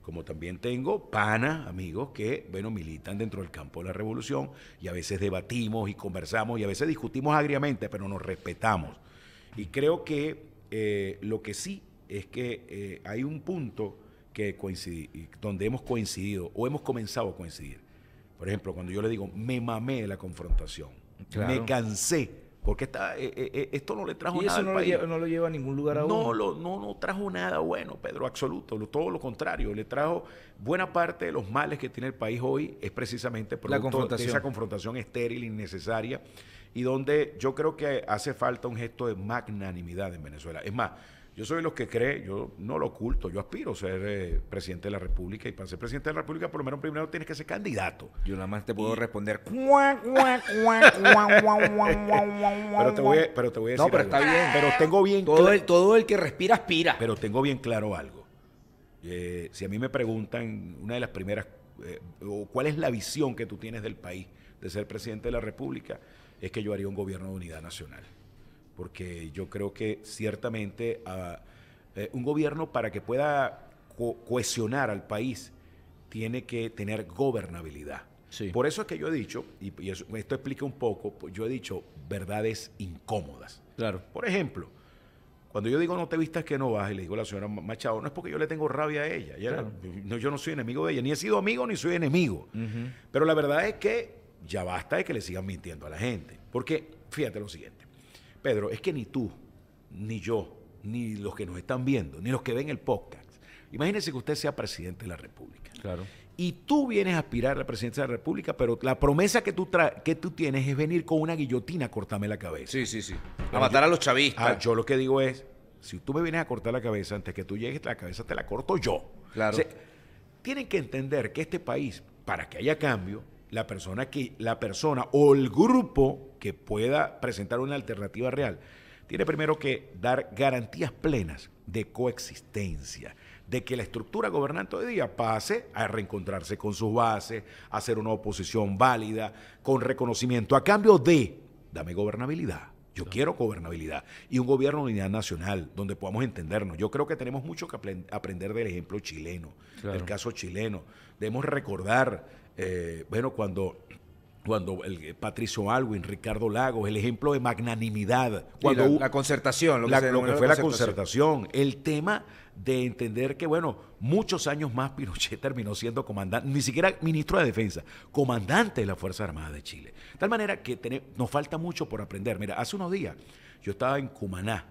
Speaker 2: Como también tengo panas, amigos, que, bueno, militan dentro del campo de la revolución, y a veces debatimos y conversamos, y a veces discutimos agriamente, pero nos respetamos. Y creo que lo que sí es que eh, hay un punto que donde hemos coincidido o hemos comenzado a coincidir. Por ejemplo, cuando yo le digo, me mamé de la confrontación, me cansé, porque eh, eh, esto no le trajo nada. no, lo Lleva,
Speaker 1: no, lo Lleva, a ningún lugar a no, no,
Speaker 2: no trajo nada bueno, Pedro, absoluto, todo lo contrario. Le trajo buena parte de los males que tiene el país hoy, es precisamente por esa confrontación estéril, innecesaria, y donde yo creo que hace falta un gesto de magnanimidad en Venezuela. Es más, yo soy de los que cree, yo no lo oculto, yo aspiro a ser eh, presidente de la República y para ser presidente de la República por lo menos primero tienes que ser candidato. Yo nada más te puedo responder. pero, te voy a, pero te voy a
Speaker 1: decir. No, pero está bien. tengo bien todo el,
Speaker 2: todo el que respira, aspira. Pero tengo bien claro algo. Eh, si a mí me preguntan, una de las primeras, eh, o cuál es la visión que tú tienes del país de ser presidente de la República, es que yo haría un gobierno de unidad nacional porque yo creo que ciertamente ah, eh, un gobierno para que pueda cohesionar al país tiene que tener gobernabilidad. Por eso es que yo he dicho, y, esto explica un poco, pues, yo he dicho verdades incómodas. Claro. Por ejemplo, cuando yo digo no te vistas que no vas, y le digo a la señora Machado, no es porque yo le tengo rabia a ella. yo no soy enemigo de ella, ni he sido amigo ni soy enemigo. Pero la verdad es que ya basta de que le sigan mintiendo a la gente. Porque fíjate lo siguiente. Pedro, es que ni tú, ni yo, ni los que nos están viendo, ni los que ven el podcast, imagínense que usted sea presidente de la República. Claro. Y tú vienes a aspirar a la presidencia de la República, pero la promesa que tú, que tú tienes es venir con una guillotina a cortarme la cabeza. Sí, sí, sí. a matar a los chavistas. Ah, yo lo que digo es, si tú me vienes a cortar la cabeza, antes que tú llegues, la cabeza te la corto yo. Claro. tienen que entender que este país, para que haya cambio, la persona, que, la persona o el grupo que pueda presentar una alternativa real tiene primero que dar garantías plenas de coexistencia, de que la estructura gobernante hoy día pase a reencontrarse con sus bases, a hacer una oposición válida, con reconocimiento, a cambio de, dame gobernabilidad. Yo quiero gobernabilidad y un gobierno de unidad nacional donde podamos entendernos. Yo creo que tenemos mucho que aprender del ejemplo chileno, del caso chileno. Debemos recordar eh, bueno, cuando cuando el, eh, Patricio Alwin, Ricardo Lagos, el ejemplo de magnanimidad. Cuando la, concertación, lo que, fue la concertación. El tema de entender que, bueno, muchos años más Pinochet terminó siendo comandante, ni siquiera ministro de Defensa, comandante de la Fuerza Armada de Chile. De tal manera que nos falta mucho por aprender. Mira, hace unos días yo estaba en Cumaná,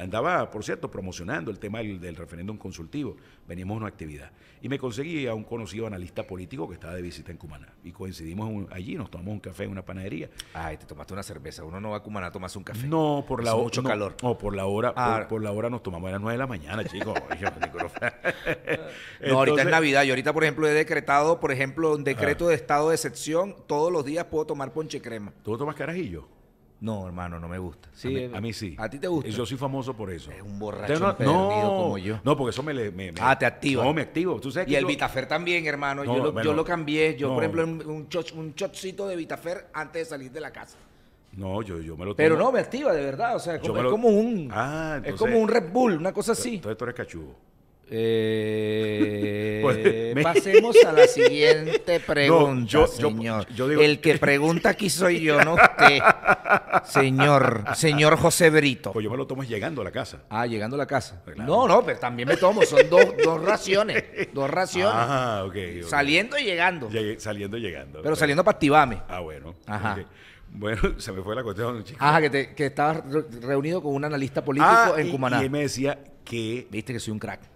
Speaker 2: andaba, por cierto, promocionando el tema del, referéndum consultivo. Veníamos a una actividad. Y me conseguí a un conocido analista político que estaba de visita en Cumaná. Y coincidimos allí, nos tomamos un café en una panadería. Ay, te tomaste una cerveza. Uno no va a Cumaná a tomarse un café. No, por la hora. mucho calor. o por la hora, ah. por, la hora nos tomamos a las 9 de la mañana, chicos. no, ahorita es Navidad.
Speaker 1: Yo ahorita, por ejemplo, he decretado, por ejemplo, un decreto de estado de excepción.
Speaker 2: Todos los días puedo tomar ponche crema. ¿Tú tomas carajillo? No, hermano, no me gusta. Sí, a, mí, sí. ¿A ti te gusta? Yo soy famoso por eso. Es un borracho no, no, como yo. No, porque eso me... me, me ah, te activa. No, me activo. ¿Tú sabes que y el Vitafer también, hermano. yo, lo, yo, lo, cambié. Yo, por ejemplo,
Speaker 1: un, chocito de Vitafer antes de salir de la casa.
Speaker 2: No, yo, yo me lo tengo. Pero no,
Speaker 1: me activa, de verdad. O sea, es como un...
Speaker 2: Ah, entonces, es como un Red Bull, una cosa así. Entonces tú eres cachudo.
Speaker 1: Eh, pues, pasemos a la
Speaker 2: siguiente pregunta, señor.
Speaker 1: El que pregunta aquí soy yo, no usted. señor, señor José Brito. Pues yo me lo tomo llegando a la casa. Ah, llegando a la casa. Pues no, no, pero también me tomo. Son dos, dos raciones. Dos raciones. Ah, saliendo
Speaker 2: y llegando. saliendo y llegando. Pero, saliendo para activarme. Ah, bueno. Ajá. Bueno, se me fue la cuestión,
Speaker 1: Ajá, que, estabas reunido con un analista político ah, en Cumaná. Y me
Speaker 2: decía que. Viste que soy un crack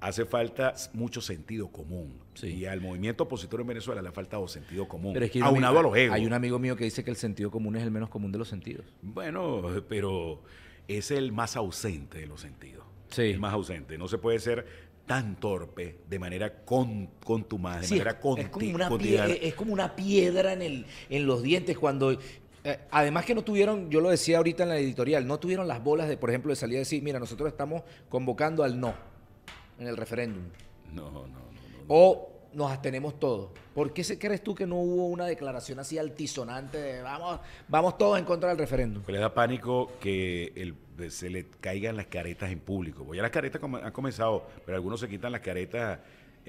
Speaker 2: hace falta mucho sentido común. Y al movimiento opositor en Venezuela le ha faltado sentido común. aunado a los egos. Hay un amigo mío que dice que el sentido común es el menos común de los sentidos. Bueno, pero es el más ausente de los sentidos. Sí. El más ausente. No se puede ser tan torpe, de manera con, de manera es,
Speaker 1: como una piedra, en, en los dientes cuando eh, además que no tuvieron, yo lo decía ahorita en la editorial, no tuvieron las bolas de, por ejemplo, de salir a decir, mira, nosotros estamos convocando al no en el referéndum? No, no, no, no. O nos abstenemos todos. ¿Por qué crees tú que no hubo una declaración así altisonante de vamos, vamos todos en contra del referéndum?
Speaker 2: Que le da pánico que se le caigan las caretas en público. voy pues ya las caretas han comenzado, pero algunos se quitan las caretas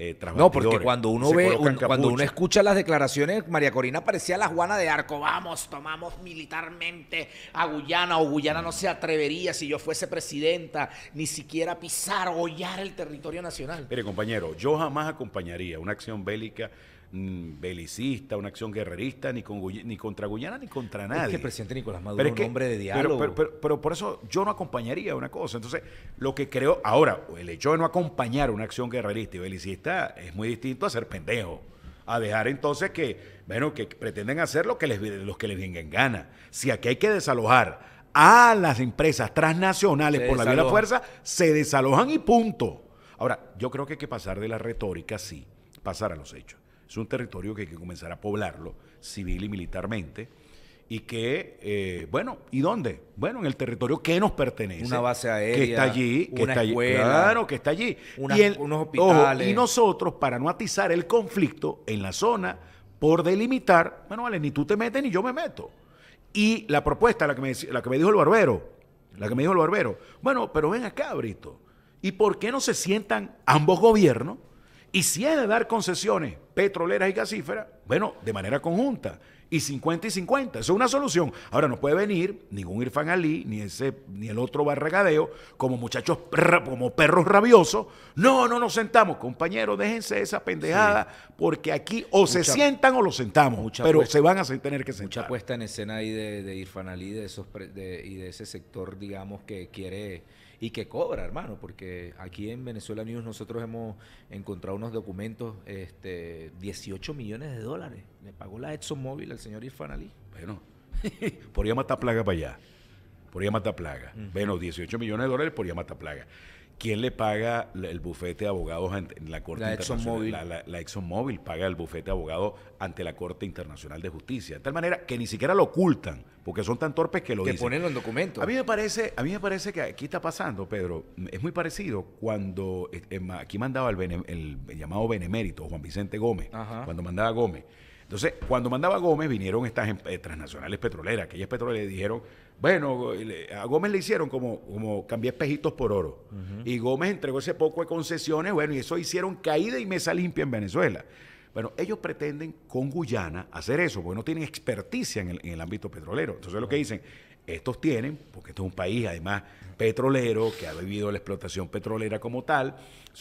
Speaker 2: eh, no, porque cuando uno ve, cuando uno
Speaker 1: escucha las declaraciones, María Corina parecía la Juana de Arco, vamos, tomamos militarmente a Guyana, o Guyana no se atrevería si yo fuese presidenta, ni siquiera pisar o el territorio nacional.
Speaker 2: Mire, compañero, yo jamás acompañaría una acción bélica belicista, una acción guerrerista, ni, contra Guyana, ni contra nadie. Es que el
Speaker 1: presidente Nicolás Maduro es un hombre de diálogo.
Speaker 2: Pero, por eso yo no acompañaría una cosa. Entonces, lo que creo ahora, el hecho de no acompañar una acción guerrerista y belicista es muy distinto a ser pendejo a dejar entonces que, bueno, que pretenden hacer lo que les, los que les vengan gana. Si aquí hay que desalojar a las empresas transnacionales por la vía de la fuerza, se desalojan y punto. Ahora, yo creo que hay que pasar de la retórica, sí, pasar a los hechos. Es un territorio que hay que comenzar a poblarlo civil y militarmente. Y que, eh, bueno, ¿y dónde? Bueno, en el territorio que nos pertenece. Una base aérea. Que está allí, que está allí. Claro, que está allí. y unos hospitales. y nosotros, para no atizar el conflicto en la zona, por delimitar, bueno, vale, ni tú te metes ni yo me meto. Y la propuesta, la que me, la que me dijo el barbero, la que me dijo el barbero, bueno, pero ven acá, Brito, ¿y por qué no se sientan ambos gobiernos y si hay de dar concesiones petroleras y gasíferas, bueno, de manera conjunta. Y 50 y 50. Eso es una solución. Ahora no puede venir ningún Irfan Ali, ni ese, ni el otro barragadeo, como muchachos, como perros rabiosos. No, no nos sentamos. Compañeros, déjense esa pendejada, porque aquí o se sientan o lo sentamos. pero se van a tener que sentar. Mucha puesta en escena ahí de, Irfan Ali de esos, y de ese
Speaker 1: sector, digamos, que quiere y que cobra, hermano, porque aquí en Venezuela News nosotros hemos encontrado unos documentos, este, 18 millones de dólares. Le pagó la Móvil, al señor Irfan Ali.
Speaker 2: Bueno, podría matar plaga para allá. Podría matar plaga. Bueno, 18 millones de dólares podría matar plaga. ¿Quién le paga el bufete de abogados ante la Corte Internacional? la, ExxonMobil paga el bufete de abogados ante la Corte Internacional de Justicia. De tal manera que ni siquiera lo ocultan, porque son tan torpes que lo que dicen. ponen los documentos. A mí, me parece, a mí me parece que aquí está pasando, Pedro. Es muy parecido cuando aquí mandaba el, llamado benemérito, Juan Vicente Gómez, cuando mandaba Gómez. Entonces, cuando mandaba Gómez, vinieron estas em, eh, transnacionales petroleras, que ellas petroleras dijeron, bueno, a Gómez le hicieron como, como cambié espejitos por oro. Y Gómez entregó ese poco de concesiones, bueno, y eso hicieron caída y mesa limpia en Venezuela. Bueno, ellos pretenden con Guyana hacer eso, porque no tienen experticia en el, ámbito petrolero. Entonces lo que dicen, estos tienen, porque esto es un país además petrolero, que ha vivido la explotación petrolera como tal. O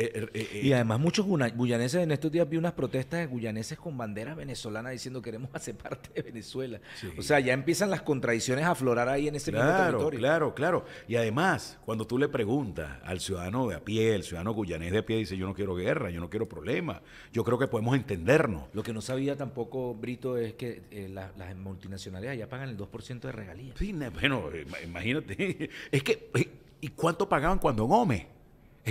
Speaker 2: eh, eh, eh, y además
Speaker 1: muchos guyaneses, en estos días vi unas protestas de guyaneses con banderas venezolanas
Speaker 2: diciendo queremos hacer parte de Venezuela. O sea, ya empiezan las contradicciones a aflorar ahí en ese mismo territorio. Claro, claro. Y además, cuando tú le preguntas al ciudadano de a pie, el ciudadano guyanés de a pie dice yo no quiero guerra, yo no quiero problemas, yo creo que podemos entendernos. Lo que no sabía tampoco, Brito, es que las multinacionales allá pagan el 2% de regalías. bueno, imagínate. Es que, ¿y cuánto pagaban cuando Gómez?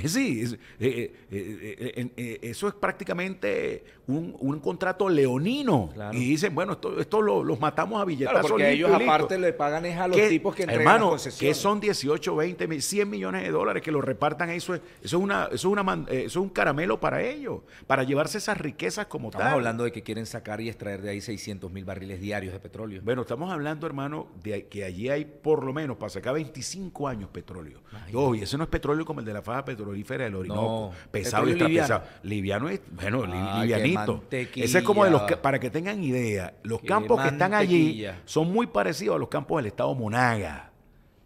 Speaker 2: Sí, eh, eh, eh, eso es prácticamente un, contrato leonino. Y dicen, bueno, esto, lo, los matamos a billetazos. Claro, porque ellos aparte le
Speaker 1: pagan es a los tipos que entregan hermano,
Speaker 2: que son 18, 20, 100 millones de dólares que lo repartan. Eso es, eso es, una, es, un caramelo para ellos, para llevarse esas riquezas como tal. Estamos hablando de que quieren sacar y extraer de ahí 600 mil barriles diarios de petróleo. Bueno, estamos hablando, hermano, de que allí hay por lo menos para sacar 25 años petróleo. Y eso no es petróleo como el de la faja petróleo prolífera del Orinoco. Pesado este y está liviano. es, bueno, livianito. Ese es como de los para que tengan idea, los campos que están allí son muy parecidos a los campos del estado Monaga.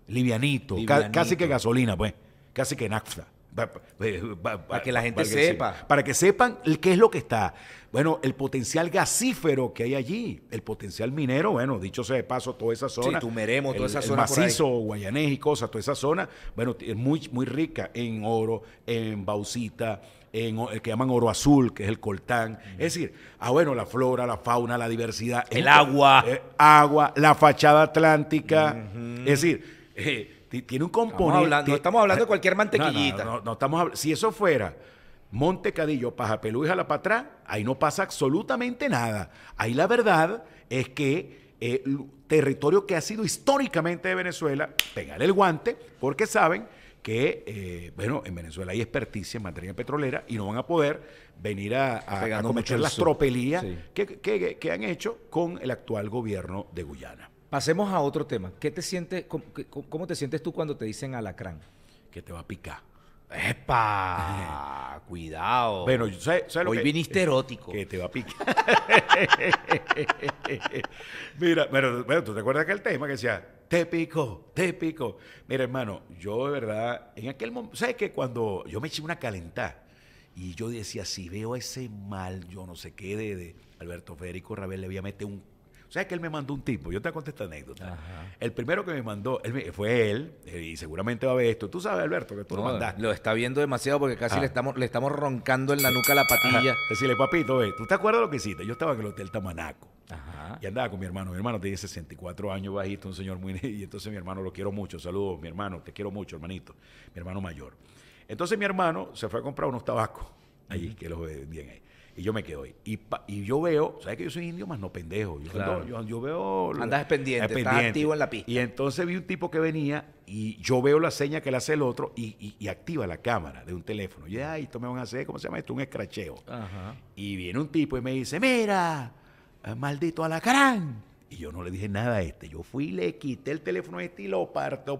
Speaker 2: Livianito, casi que gasolina, pues, casi que nafta. Para, que la gente sepa. Para que sepan qué es lo que está. Bueno, el potencial gasífero que hay allí, el potencial minero, bueno, dicho sea de paso, toda esa zona. Sí, tumeremos toda esa zona. macizo, Guayanés y cosas, toda esa zona, bueno, es muy, muy rica en oro, en bauxita, en el que llaman oro azul, que es el coltán. Es decir, ah, bueno, la flora, la fauna, la diversidad. El, agua. Eh, agua, la fachada atlántica. Es decir, eh, tiene un componente. no estamos hablando de cualquier ah, mantequillita. No, estamos Si eso fuera montecadillo Pajapelú y Jala ahí no pasa absolutamente nada. Ahí la verdad es que el eh, territorio que ha sido históricamente de Venezuela, pegar el guante, porque saben que, eh, bueno, en Venezuela hay experticia en materia petrolera y no van a poder venir a, cometer las tropelías que han hecho con el actual gobierno de Guyana. Pasemos a otro tema. ¿Qué te sientes,
Speaker 1: cómo, te sientes tú cuando te dicen alacrán?
Speaker 2: Que te va a picar.
Speaker 1: ¡Epa!
Speaker 2: Cuidado. Bueno, Hoy lo que, viniste erótico. Que te va a picar. Mira, ¿tú te acuerdas aquel tema que decía, te pico, te pico? Mira, hermano, yo de verdad, en aquel momento, ¿sabes qué? Cuando yo me eché una calentada y yo decía, si veo ese mal, yo no sé qué, de, de Alberto Federico Rabel, le voy a meter un ¿Sabes que él me mandó un tipo? Yo te conté esta anécdota. El primero que me mandó fue él, eh, y seguramente va a ver esto. Tú sabes, Alberto, que tú lo mandaste. Lo está viendo demasiado porque casi ah. le, estamos, le estamos roncando en la nuca la patilla. Decirle, papito, ¿tú te acuerdas lo que hiciste? Yo estaba en el Hotel Tamanaco. Y andaba con mi hermano. Mi hermano tiene 64 años bajito, un señor muy... Y entonces mi hermano lo quiero mucho. Saludos, mi hermano. Te quiero mucho, hermanito. Mi hermano mayor. Entonces mi hermano se fue a comprar unos tabacos allí, que los ahí. Y yo me quedo ahí. Y, yo veo, ¿sabes que yo soy indio más no pendejo? Yo, veo. Andas pendiente, pendiente, estás activo en la pista. Y entonces vi un tipo que venía y yo veo la seña que le hace el otro y, activa la cámara de un teléfono. Y ay, esto me van a hacer, ¿cómo se llama esto? Un escracheo. Y viene un tipo y me dice: Mira, eh, maldito alacarán. Y yo no le dije nada a este. Yo fui, le quité el teléfono a este y lo,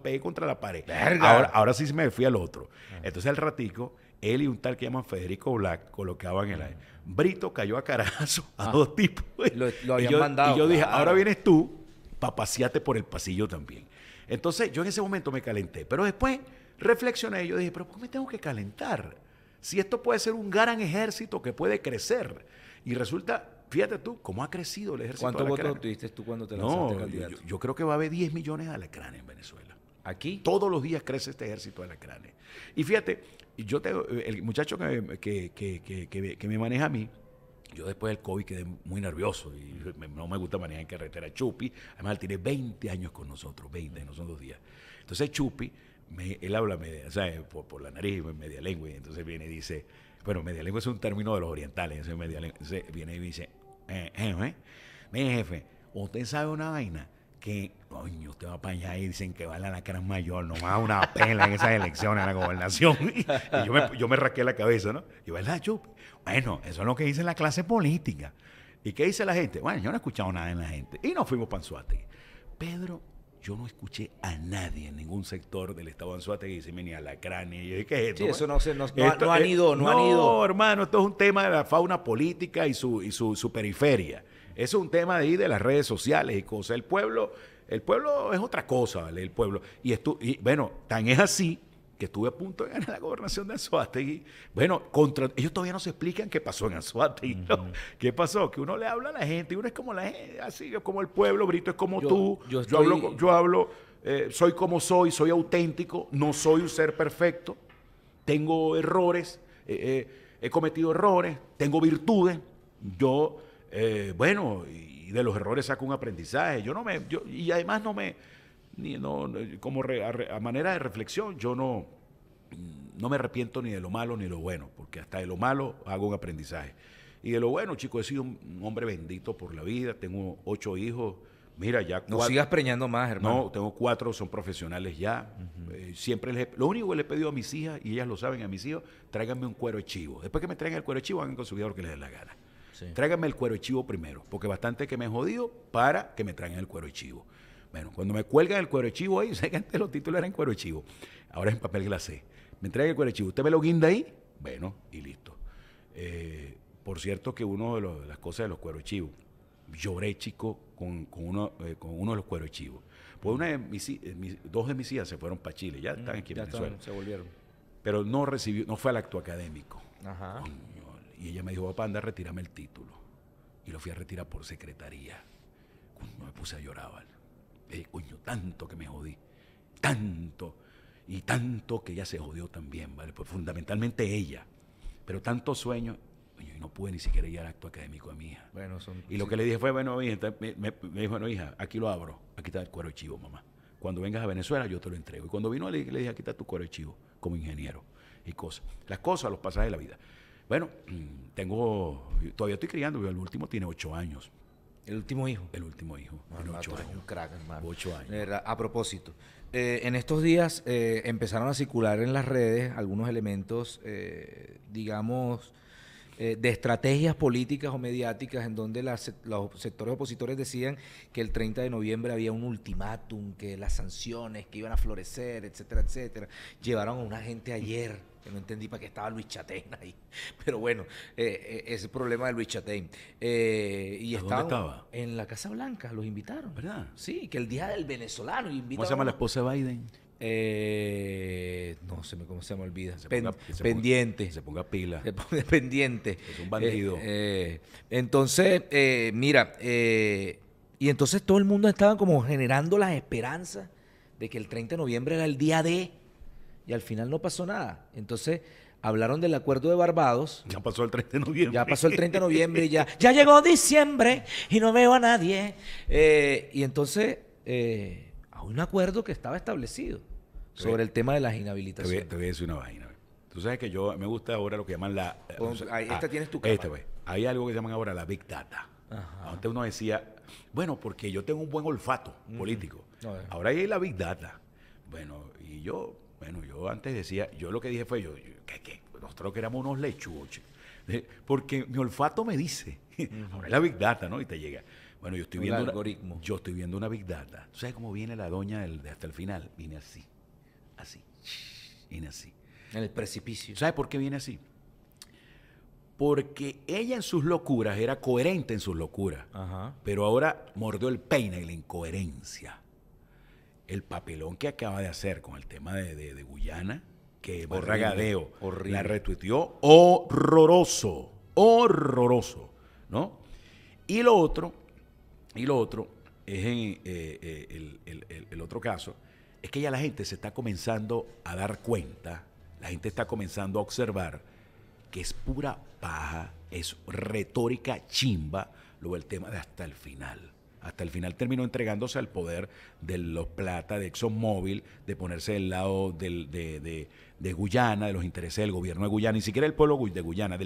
Speaker 2: pegué contra la pared. Ahora, ahora sí me fui al otro. Entonces al ratico él y un tal que llaman Federico Black colocaban el aire. Brito cayó a carazo a ah, dos tipos. Lo, lo habían mandado. Y yo dije, ahora vienes tú para pasearte por el pasillo también. Entonces, yo en ese momento me calenté. Pero después reflexioné y yo dije, pero ¿por qué me tengo que calentar? Si esto puede ser un gran ejército que puede crecer. Y resulta, fíjate tú, cómo ha crecido el ejército. ¿Cuántos votos tuviste tú cuando te lanzaste candidato? Yo, creo que va a haber 10 millones de alacranes en Venezuela. ¿Aquí? Todos los días crece este ejército de alacranes. Y fíjate, y yo tengo el muchacho que, me maneja a mí, yo después del COVID quedé muy nervioso y no me gusta manejar en carretera. Chupi, además tiene 20 años con nosotros, 20, no son dos días. Entonces Chupi, él habla media, Por, la nariz, media lengua, y entonces viene y dice, bueno, media lengua es un término de los orientales, viene y dice, eh, jefe, jefe, ¿usted sabe una vaina? que, coño, usted va para allá y dicen que va la lacrán mayor, no a una pela en esas elecciones a la gobernación. y yo me, yo rasqué la cabeza, ¿no? Y la Chup? Bueno, eso es lo que dice la clase política. ¿Y qué dice la gente? Bueno, yo no he escuchado nada en la gente. Y nos fuimos para Anzuategui. Pedro, yo no escuché a nadie en ningún sector del Estado de Anzuategui venía la Y yo, ¿qué es esto? Sí, eso no, se, no, ido, no, ido. No, hermano, esto es un tema de la fauna política y su, y su periferia. Eso es un tema de ahí de las redes sociales y cosas. El pueblo, el pueblo es otra cosa, ¿vale? El pueblo. Y, y bueno, tan es así que estuve a punto de ganar la gobernación de Anzuategui. Bueno, contra, ellos todavía no se explican qué pasó en Anzuategui. ¿Qué pasó? Que uno le habla a la gente y uno es como la gente, así como el pueblo, Brito es como tú. Yo, hablo, yo hablo eh, soy como soy, soy auténtico, no soy un ser perfecto, tengo errores, eh, eh, he cometido errores, tengo virtudes. Yo eh, bueno, y de los errores saco un aprendizaje. Yo no me, y además no me, ni, no, como a, manera de reflexión, yo no, no me arrepiento ni de lo malo ni de lo bueno, porque hasta de lo malo hago un aprendizaje. Y de lo bueno, chico, he sido un hombre bendito por la vida, tengo ocho hijos. Mira, ya No sigas
Speaker 1: preñando más, hermano. No,
Speaker 2: tengo cuatro, son profesionales ya. Eh, siempre Lo único que le he pedido a mis hijas, y ellas lo saben, a mis hijos, tráiganme un cuero de chivo. Después que me traigan el cuero de chivo, hagan con su vida lo que les dé la gana. Tráiganme Tráigame el cuero chivo primero, porque bastante que me he jodido para que me traigan el cuero chivo. Bueno, cuando me cuelgan el cuero de chivo ahí, sé que antes los títulos eran cuero chivo, ahora es en papel glacé. Me traigan el cuero chivo, usted me lo guinda ahí, bueno, y listo. Eh, por cierto que una de las cosas de los cueros chivos, lloré chico con, uno, eh, con uno de los cueros chivos. Pues una eh, mis, dos de mis hijas se fueron para Chile, ya están mm, aquí en Venezuela. se volvieron. Pero no recibió, no fue al acto académico. Ajá. Y ella me dijo, papá, anda, retírame el título. Y lo fui a retirar por secretaría. me puse a llorar, ¿vale? coño, tanto que me jodí. Tanto. Y tanto que ella se jodió también, ¿vale? Pues fundamentalmente ella. Pero tantos sueños y no pude ni siquiera ir al acto académico de mi hija. Bueno, y lo que le dije fue, bueno, hija, me, me, dijo, bueno, hija, aquí lo abro, aquí está el cuero de chivo, mamá. Cuando vengas a Venezuela yo te lo entrego. Y cuando vino le, le dije, aquí está tu cuero de chivo, como ingeniero y cosas. Las cosas, los pasajes de la vida. Bueno, mm, tengo, todavía estoy criando, pero el último tiene ocho años. ¿El último hijo? El último hijo. Ah, ocho años. Un crack, hermano. Ocho años. a propósito, eh,
Speaker 1: en estos días eh, empezaron a circular en las redes algunos elementos, eh, digamos, de estrategias políticas o mediáticas en donde los sectores opositores decían que el 30 de noviembre había un ultimátum, que las sanciones que iban a florecer, etcétera, etcétera. Llevaron a una gente ayer que no entendí para qué estaba Luis Chatein ahí. Pero bueno, eh, eh, ese problema de Luis Chatein. Eh, y estaba, En la Casa Blanca, los invitaron. ¿Verdad? Sí, que el Día del Venezolano invitaron. ¿Cómo se llama la esposa de Biden? no sé cómo se me olvida. pendiente. se ponga pila. Se pendiente. Es un bandido. entonces, mira, y entonces todo el mundo estaba como generando las esperanzas de que el 30 de noviembre era el día de y al final no pasó nada. Entonces, hablaron del acuerdo de Barbados. Ya pasó el 30 de noviembre. Ya pasó el 30 de noviembre y ya, ya llegó diciembre y no
Speaker 2: veo a nadie.
Speaker 1: Eh, y entonces, eh, un acuerdo que estaba establecido sobre el tema de las inhabilitaciones.
Speaker 2: Te voy, a decir una vaina. Tú sabes que yo me gusta ahora lo que llaman la. Eh, ahí, ah, esta tienes tu este, cámara. hay algo que llaman ahora la Big Data. Antes uno decía, bueno, porque yo tengo un buen olfato político. Eh. ahora hay la Big Data. Bueno, y yo bueno, yo antes decía, yo lo que dije fue, yo, que, nosotros que éramos unos lechuchos, porque mi olfato me dice, es la Big Data, ¿no? Y te llega. Bueno, yo estoy viendo viendo algoritmo. yo estoy viendo una Big Data. ¿Tú sabes cómo viene la doña de hasta el final? Viene así, así, viene así. En el precipicio. ¿Sabes por qué viene así? Porque ella en sus locuras era coherente en sus locuras, pero ahora mordió el peine y la incoherencia el papelón que acaba de hacer con el tema de, de, Guyana, que borragadeo, la retuiteó horroroso, horroroso, ¿no? Y lo otro, y lo otro, es en, eh, eh, el, el otro caso, es que ya la gente se está comenzando a dar cuenta, la gente está comenzando a observar que es pura paja, es retórica chimba lo del tema de hasta el final hasta el final terminó entregándose al poder de los plata, de ExxonMobil, de ponerse del lado de, Guyana, de los intereses del gobierno de Guyana, ni siquiera del pueblo de Guyana,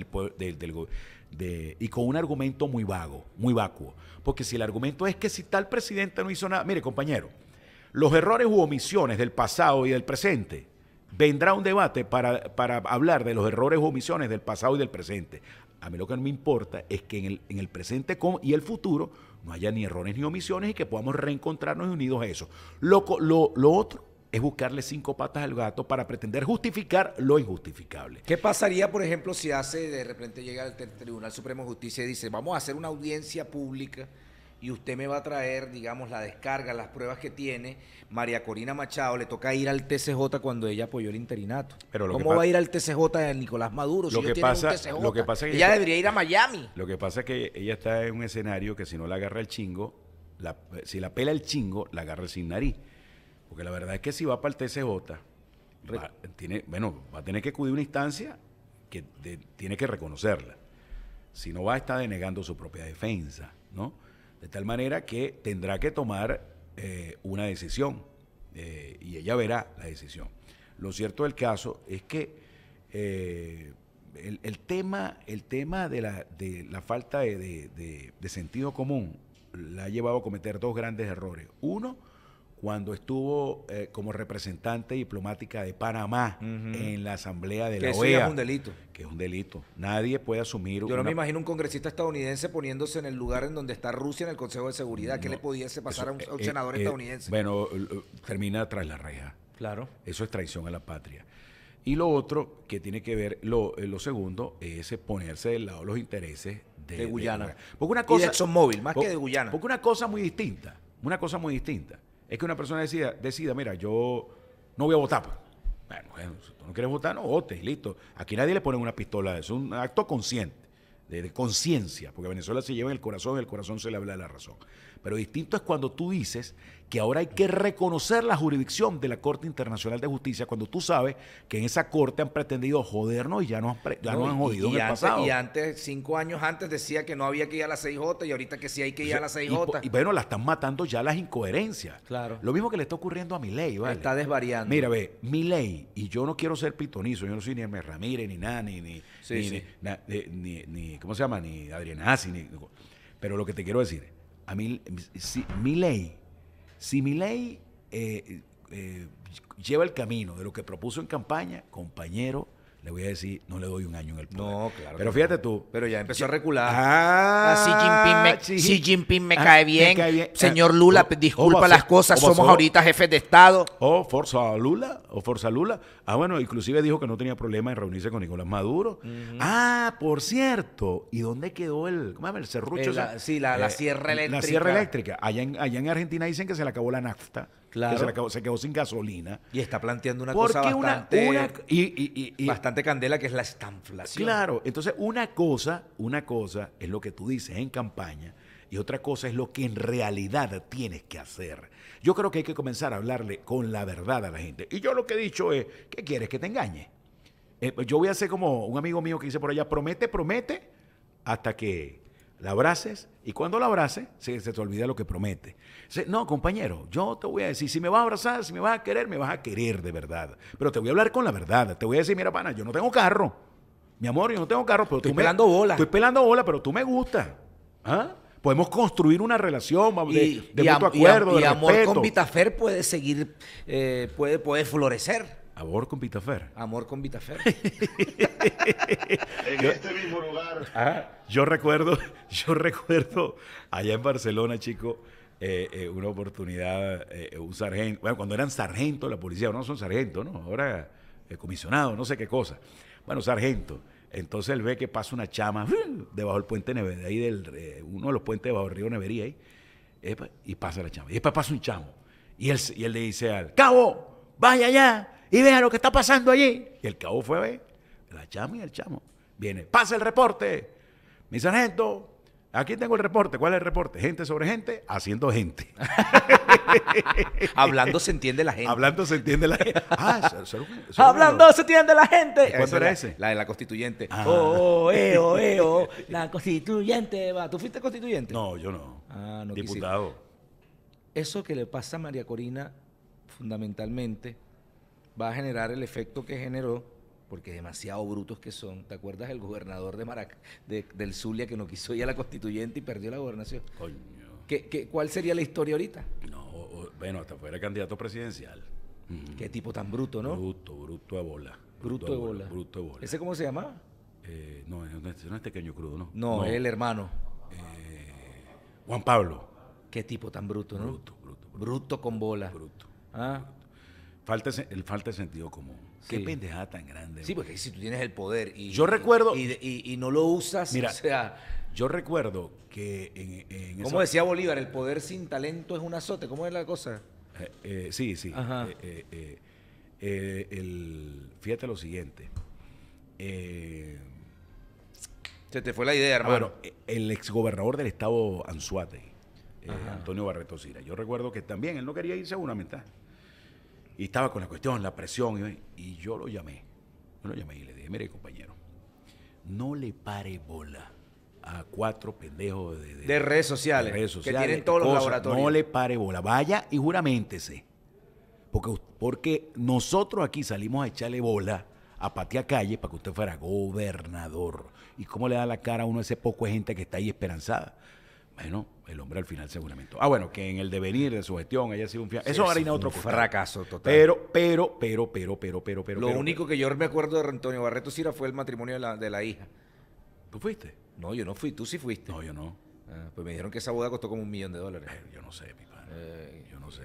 Speaker 2: y con un argumento muy vago, muy vacuo. Porque si el argumento es que si tal presidente no hizo nada, mire compañero, los errores u omisiones del pasado y del presente vendrá un debate para, hablar de los errores u omisiones del pasado y del presente. A mí lo que no me importa es que en el, en el presente y el futuro no haya ni errores ni omisiones y que podamos reencontrarnos unidos a eso. Lo, lo, otro es buscarle cinco patas al gato para pretender justificar lo injustificable. ¿Qué pasaría, por ejemplo,
Speaker 1: si hace de repente llega al Tribunal Supremo de Justicia y dice, vamos a hacer una audiencia pública? y usted me va a traer, digamos, la descarga, las pruebas que tiene. María Corina Machado le
Speaker 2: toca ir al TCJ
Speaker 1: cuando ella apoyó el interinato. ¿Cómo va a ir al TCJ de Nicolás Maduro si lo que TCJ? Lo que pasa ella, debería ir a Miami.
Speaker 2: Lo que pasa es que ella está en un escenario que si no la agarra el chingo, si la pela el chingo, la agarra sin nariz. Porque la verdad es que si va para el TCJ, tiene, bueno, va a tener que acudir a una instancia que tiene que reconocerla. Si no va, estar denegando su propia defensa, ¿no? De tal manera que tendrá que tomar eh, una decisión eh, y ella verá la decisión. Lo cierto del caso es que eh, el, tema, el tema de, la, de la falta de, de, sentido común la ha llevado a cometer dos grandes errores. Uno, cuando estuvo eh, como representante diplomática de Panamá en la Asamblea de la OEA. Que es un delito. Que es un delito. Nadie puede asumir. Yo no me imagino
Speaker 1: un congresista estadounidense poniéndose en el lugar en donde está Rusia en el Consejo de Seguridad. ¿Qué le pudiese pasar a, un, eh, eh, senador estadounidense?
Speaker 2: Bueno, termina tras la reja. Claro. Eso es traición a la patria. Y lo otro que tiene que ver, lo, segundo, es ponerse del lado los intereses de, Guyana. porque una cosa, y ExxonMobil, más que de Guyana. Porque una cosa muy distinta, una cosa muy distinta es que una persona decida, mira, yo no voy a votar. Pues". Bueno, si tú no quieres votar, no votes, listo. Aquí nadie le pone una pistola, es un acto consciente, de, conciencia, porque Venezuela se lleva en el corazón, y el corazón se le habla de la razón. Pero distinto es cuando tú dices que ahora hay que reconocer la jurisdicción de la Corte Internacional de Justicia cuando tú sabes que en esa corte han pretendido jodernos y ya nos, no, han jodido en el pasado. Y
Speaker 1: antes, cinco años antes, decía que no había que ir a la 6J y ahorita que sí hay que ir a la 6 Y, bueno,
Speaker 2: la están matando ya las incoherencias. Claro. Lo mismo que le está ocurriendo a ley ¿vale? Está desvariando. Mira, ve, ley, y yo no quiero ser pitonizo, yo no soy ni Hermes Ramírez, ni nani ni, ni, ni, ¿cómo se llama? Ni Adrián pero lo que te quiero decir a mi, si, ley, si mi ley eh, eh, lleva el camino de lo que propuso en campaña, compañero, le voy a decir, no le doy un año en el poder. No, claro. Pero fíjate tú. Pero ya empezó a recular. Ah, sí, Xi,
Speaker 1: Jinping me, ah, cae, bien. Señor Lula, disculpa las cosas, somos ahorita jefes de
Speaker 2: Estado. O Forza Lula, o Forza Lula. Ah, bueno, inclusive dijo que no tenía problema en reunirse con Nicolás Maduro. Ah, por cierto, ¿y dónde quedó el, ¿cómo serrucho? sí, eh, la, sierra eléctrica. La sierra eléctrica. Allá allá en Argentina dicen que se le acabó la nafta. Que se, quedó sin gasolina. Y está planteando una cosa bastante,
Speaker 1: y, bastante candela, que es la estanflación.
Speaker 2: Claro, entonces una cosa, una cosa es lo que tú dices en campaña y otra cosa es lo que en realidad tienes que hacer. Yo creo que hay que comenzar a hablarle con la verdad a la gente. Y yo lo que he dicho es, ¿qué quieres? Que te engañe. Eh, pues yo voy a hacer como un amigo mío que dice por allá, promete, promete, hasta que la abraces y cuando la abraces se, te olvida lo que promete. no, compañero, yo te voy a decir, si me vas a abrazar, si me vas a querer, me vas a querer de verdad. Pero te voy a hablar con la verdad. Te voy a decir, mira, pana, yo no tengo carro. Mi amor, yo no tengo carro, pero estoy pelando bola. Estoy pelando bola, pero tú me gustas. ¿Ah? podemos construir una relación de, de mutuo acuerdo. Y, de amor con
Speaker 1: Vitafer puede seguir, eh, puede,
Speaker 2: puede florecer. Amor con Vitafer. Amor con Vitafer. en este mismo lugar. Ah, yo recuerdo, yo recuerdo allá en Barcelona, chico, eh, eh, una oportunidad, eh, un sargento, bueno, cuando eran sargentos la policía, no son sargento, ¿no? Ahora comisionado, no sé qué cosa. Bueno, sargento. Entonces él ve que pasa una chama debajo del puente De ahí del, uno de los puentes debajo del río Nevería, y pasa la chama. Y después pasa un chamo. Y él, y él le dice al cabo, vaya allá y vea lo que está pasando allí. Y el cabo fue a ver, la chama y el chamo. Viene, pasa el reporte. mis sargento, Aquí tengo el reporte. ¿Cuál es el reporte? Gente sobre gente, haciendo gente. Hablando se entiende la gente. Hablando se entiende la gente. Ah, Hablando
Speaker 1: se entiende la gente. ¿Cuánto era
Speaker 2: ese? La de la constituyente. Ah. Oh, eh, oh, eh, oh,
Speaker 1: La constituyente. Va. ¿Tú fuiste constituyente? No, yo no. Ah, no Diputado. Eso que le pasa a María Corina, fundamentalmente, va a generar el efecto que generó, porque demasiado brutos que son. ¿Te acuerdas el gobernador de Marac del Zulia que no quiso ir a la constituyente y perdió la gobernación? Coño. cuál sería la historia ahorita?
Speaker 2: No, bueno, hasta fuera candidato presidencial. Qué tipo tan bruto, ¿no? Bruto, bruto a bola. Bruto, a bola. Bruto bola. ¿Ese cómo se llama no, eh, no es, no pequeño este crudo, ¿no? No, es el hermano. Eh, Juan Pablo. Qué tipo tan bruto, ¿no? Bruto, bruto. Bruto, bruto con bola. Bruto. ¿Ah? Falta, el falta sentido común. Qué pendejada tan grande. Sí, porque si tú tienes el poder y, yo recuerdo, y, no lo usas, mira, sea, Yo recuerdo que Como decía
Speaker 1: Bolívar, el poder sin talento es un azote. ¿Cómo es la cosa?
Speaker 2: Eh, eh, sí, sí. Eh, fíjate lo siguiente.
Speaker 1: Se te fue la idea, ah, hermano. bueno,
Speaker 2: el exgobernador del estado Anzuate, Antonio Barreto Sira. Yo recuerdo que también él no quería irse a una mitad. Y estaba con la cuestión, la presión, y, yo lo llamé. Yo lo llamé y le dije, mire compañero, no le pare bola a cuatro pendejos de, redes sociales. que tienen todos los laboratorios. No le pare bola. Vaya y juramentese. Porque, porque nosotros aquí salimos a echarle bola a patear calle para que usted fuera gobernador. ¿Y cómo le da la cara a uno a ese poco de gente que está ahí esperanzada? Bueno, el hombre al final seguramente. Ah, bueno, que en el devenir de su gestión haya sido un fiasco. eso haría otro fracaso total. Pero, pero, pero, pero, pero, pero, pero. Lo único
Speaker 1: que yo me acuerdo de Antonio Barreto Sira fue el matrimonio de la, hija. ¿Tú fuiste? No, yo no fui. Tú sí fuiste. No, yo no. Ah, pues me dijeron que esa boda costó como un millón de dólares. Eh, yo no sé, mi padre. Eh, yo no sé.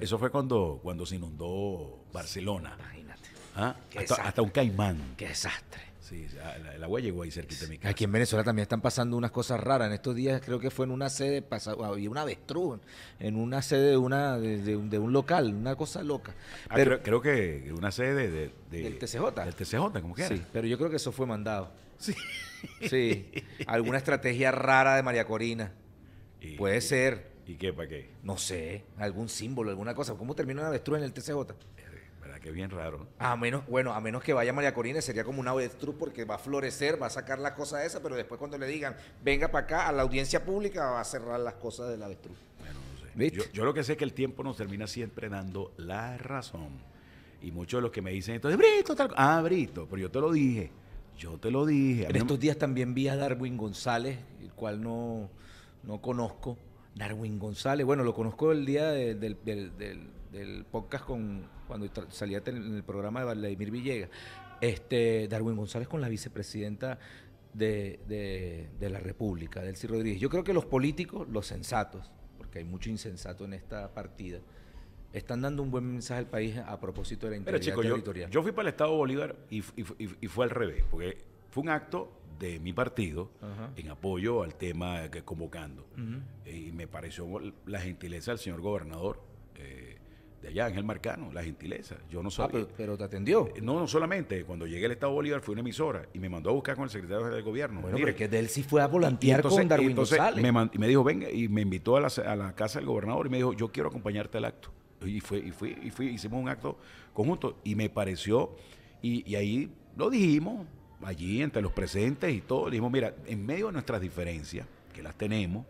Speaker 1: Eso,
Speaker 2: fue cuando, cuando se inundó Barcelona. imagínate. Ah, hasta, un caimán.
Speaker 1: Qué desastre. Sí, la, la huella llegó ahí cerquita de mi casa. Aquí en Venezuela también están pasando unas cosas raras. En estos días creo que fue en una sede, había una avestruz, en una sede de, una, de, un local, una cosa loca. Ah, pero, creo, que una sede de, del TCJ. Del TCJ, como que Sí, pero yo creo que eso fue mandado. Sí. Sí. Alguna estrategia rara de María Corina. Puede ser. ¿Y qué? ¿Para qué? No sé. Algún símbolo, alguna cosa. ¿Cómo termina una avestruz en el TCJ?
Speaker 2: Qué bien raro.
Speaker 1: A menos, bueno, a menos que vaya María Corina, sería como una avestruz porque va a florecer, va a sacar las cosas esa, pero después cuando le digan, venga para acá, a la audiencia pública va a cerrar las cosas de la avestruz. Bueno,
Speaker 2: no sé. yo, lo que sé es que el tiempo nos termina siempre dando la razón. Y muchos de los que me dicen entonces, Brito, tal Ah, Brito, pero yo te lo dije. Yo te lo dije. En estos días también vi a Darwin González, el cual no, no conozco.
Speaker 1: Darwin González, bueno, lo conozco el día del del podcast con cuando salía en el programa de Vladimir Villegas, este, Darwin González con la vicepresidenta de, de, la República, Delcy Rodríguez. Yo creo que los políticos, los sensatos, porque hay mucho insensato en esta partida, están dando un buen mensaje al país a
Speaker 2: propósito de la integridad territorial. Yo, fui para el Estado Bolívar y, fue al revés, porque fue un acto de mi partido en apoyo al tema que convocando. Eh, y me pareció la gentileza del señor gobernador. Eh, de allá, Ángel Marcano, la gentileza. Yo no ah, sabía. pero, te eh, atendió. Eh, no, no solamente. Cuando llegué al Estado Bolívar fui una emisora y me mandó a buscar con el secretario del gobierno. Bueno, porque que él sí fue a volantear con Darwin González. Me, y me dijo, venga, y me invitó a la, casa del gobernador y me dijo, yo quiero acompañarte al acto. Y fue, y fui, y fui, hicimos un acto conjunto. Y me pareció, y, ahí lo dijimos, allí entre los presentes y todo, dijimos, mira, en medio de nuestras diferencias, que las tenemos,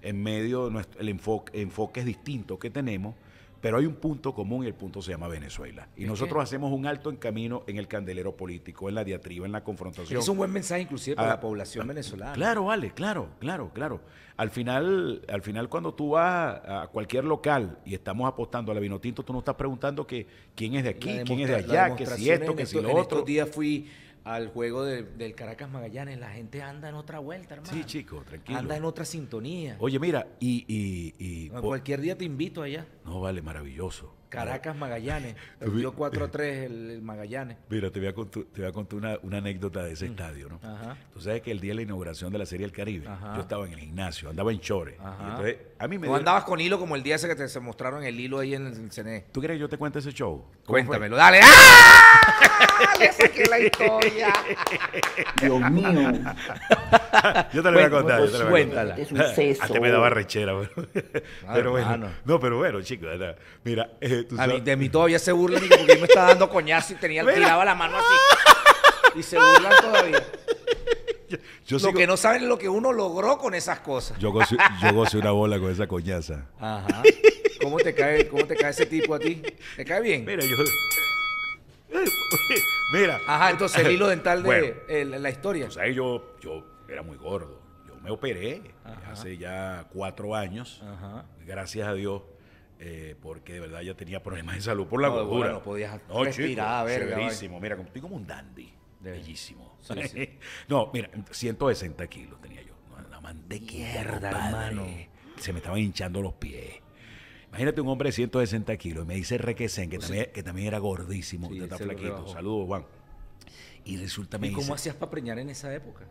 Speaker 2: en medio de nuestro, el enfoque, distinto que tenemos, pero hay un punto común y el punto se llama Venezuela. Y nosotros hacemos un alto en camino en el candelero político, en la diatriba, en la confrontación. Es un buen mensaje inclusive para ah, la población ah, venezolana. Claro, vale, claro, claro, claro. Al final, al final cuando tú vas a cualquier local y estamos apostando a la Vinotinto, tú no estás preguntando que quién es de aquí, quién es de allá, que si esto, que si lo en otro.
Speaker 1: día fui al juego del Caracas Magallanes, la gente anda en otra vuelta, hermano. Sí,
Speaker 2: chico, tranquilo. Anda en
Speaker 1: otra sintonía. Oye, mira, y...
Speaker 2: y, cualquier
Speaker 1: día te invito allá.
Speaker 2: No, vale, maravilloso.
Speaker 1: Caracas Magallanes. Dio 4 a 3 el, Magallanes.
Speaker 2: Mira, te voy a contar, te voy a contar una, anécdota de ese mm. estadio, ¿no? Ajá. Tú sabes que el día de la inauguración de la Serie del Caribe, yo estaba en el gimnasio, andaba en chores. Entonces, a mí me ¿No andabas
Speaker 1: con hilo como el día ese que te se mostraron el hilo ahí en el, CNE? ¿Tú quieres que yo te cuente ese show? Cuéntamelo, dale. ¡Ah!
Speaker 2: saqué la historia. Dios mío yo te lo voy a contar. Cuéntala. yo te Es un seso. me daba rechera. Bueno. Ah, pero bueno. No, pero bueno, chicos. Mira, eh, tú sabes. de mí todavía se burlan porque yo me estaba
Speaker 1: dando coñazo y tenía tiraba la mano así. Y se burlan todavía. Yo, lo que no saben es lo que uno logró con esas cosas.
Speaker 2: Yo gocé una bola con esa coñaza. Ajá.
Speaker 1: ¿Cómo te cae, cómo te cae ese tipo a ti? ¿Te cae bien? Mira, yo.
Speaker 2: Mira. Ajá, entonces el hilo dental de la, historia. O sea, yo era muy gordo. Yo me operé hace ya cuatro años, gracias a Dios. Eh, porque de verdad ya tenía problemas de salud por la no, gordura. no podías no, respirar, Mira, estoy como un dandy. bellísimo. no, mira, 160 kilos tenía yo. La mantequilla, hermano. Se me estaban hinchando los pies. Imagínate un hombre de 160 kilos. Y me dice Requesen, que, también, era gordísimo. Sí, está flaquito. Saludos, Juan. Y resulta ¿Y cómo
Speaker 1: hacías para preñar en esa época?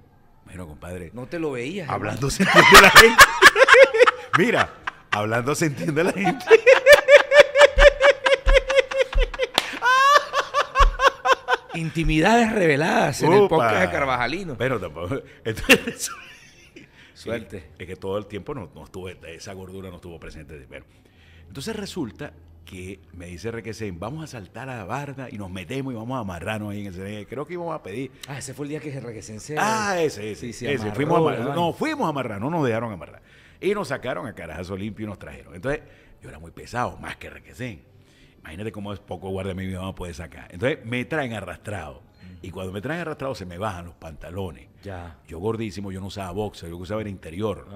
Speaker 2: Bueno, compadre. No te lo veías. Hablando se entiende la gente. Mira, hablando se entiende la gente. Intimidades reveladas en el podcast de Carvajalino. Pero tampoco. Suerte. es que todo el tiempo no, no esa gordura no estuvo presente. Bueno, entonces resulta que me dice Requesén, vamos a saltar a la barda y nos metemos y vamos a amarrarnos ahí en el CNE. Creo que íbamos a pedir. Ah, ese fue el día que Requesén se... Ah, ese, ese. ese. fuimos a amarrar. No, fuimos a amarrar, no nos dejaron amarrar. Y nos sacaron a carajazo limpio y nos trajeron. Entonces, yo era muy pesado, más que Requesén. Imagínate cómo es poco guardia mi mamá puede sacar. Entonces, me traen arrastrado. Y cuando me traen arrastrado se me bajan los pantalones. Ya. Yo gordísimo, yo no usaba boxer, yo usaba el interior.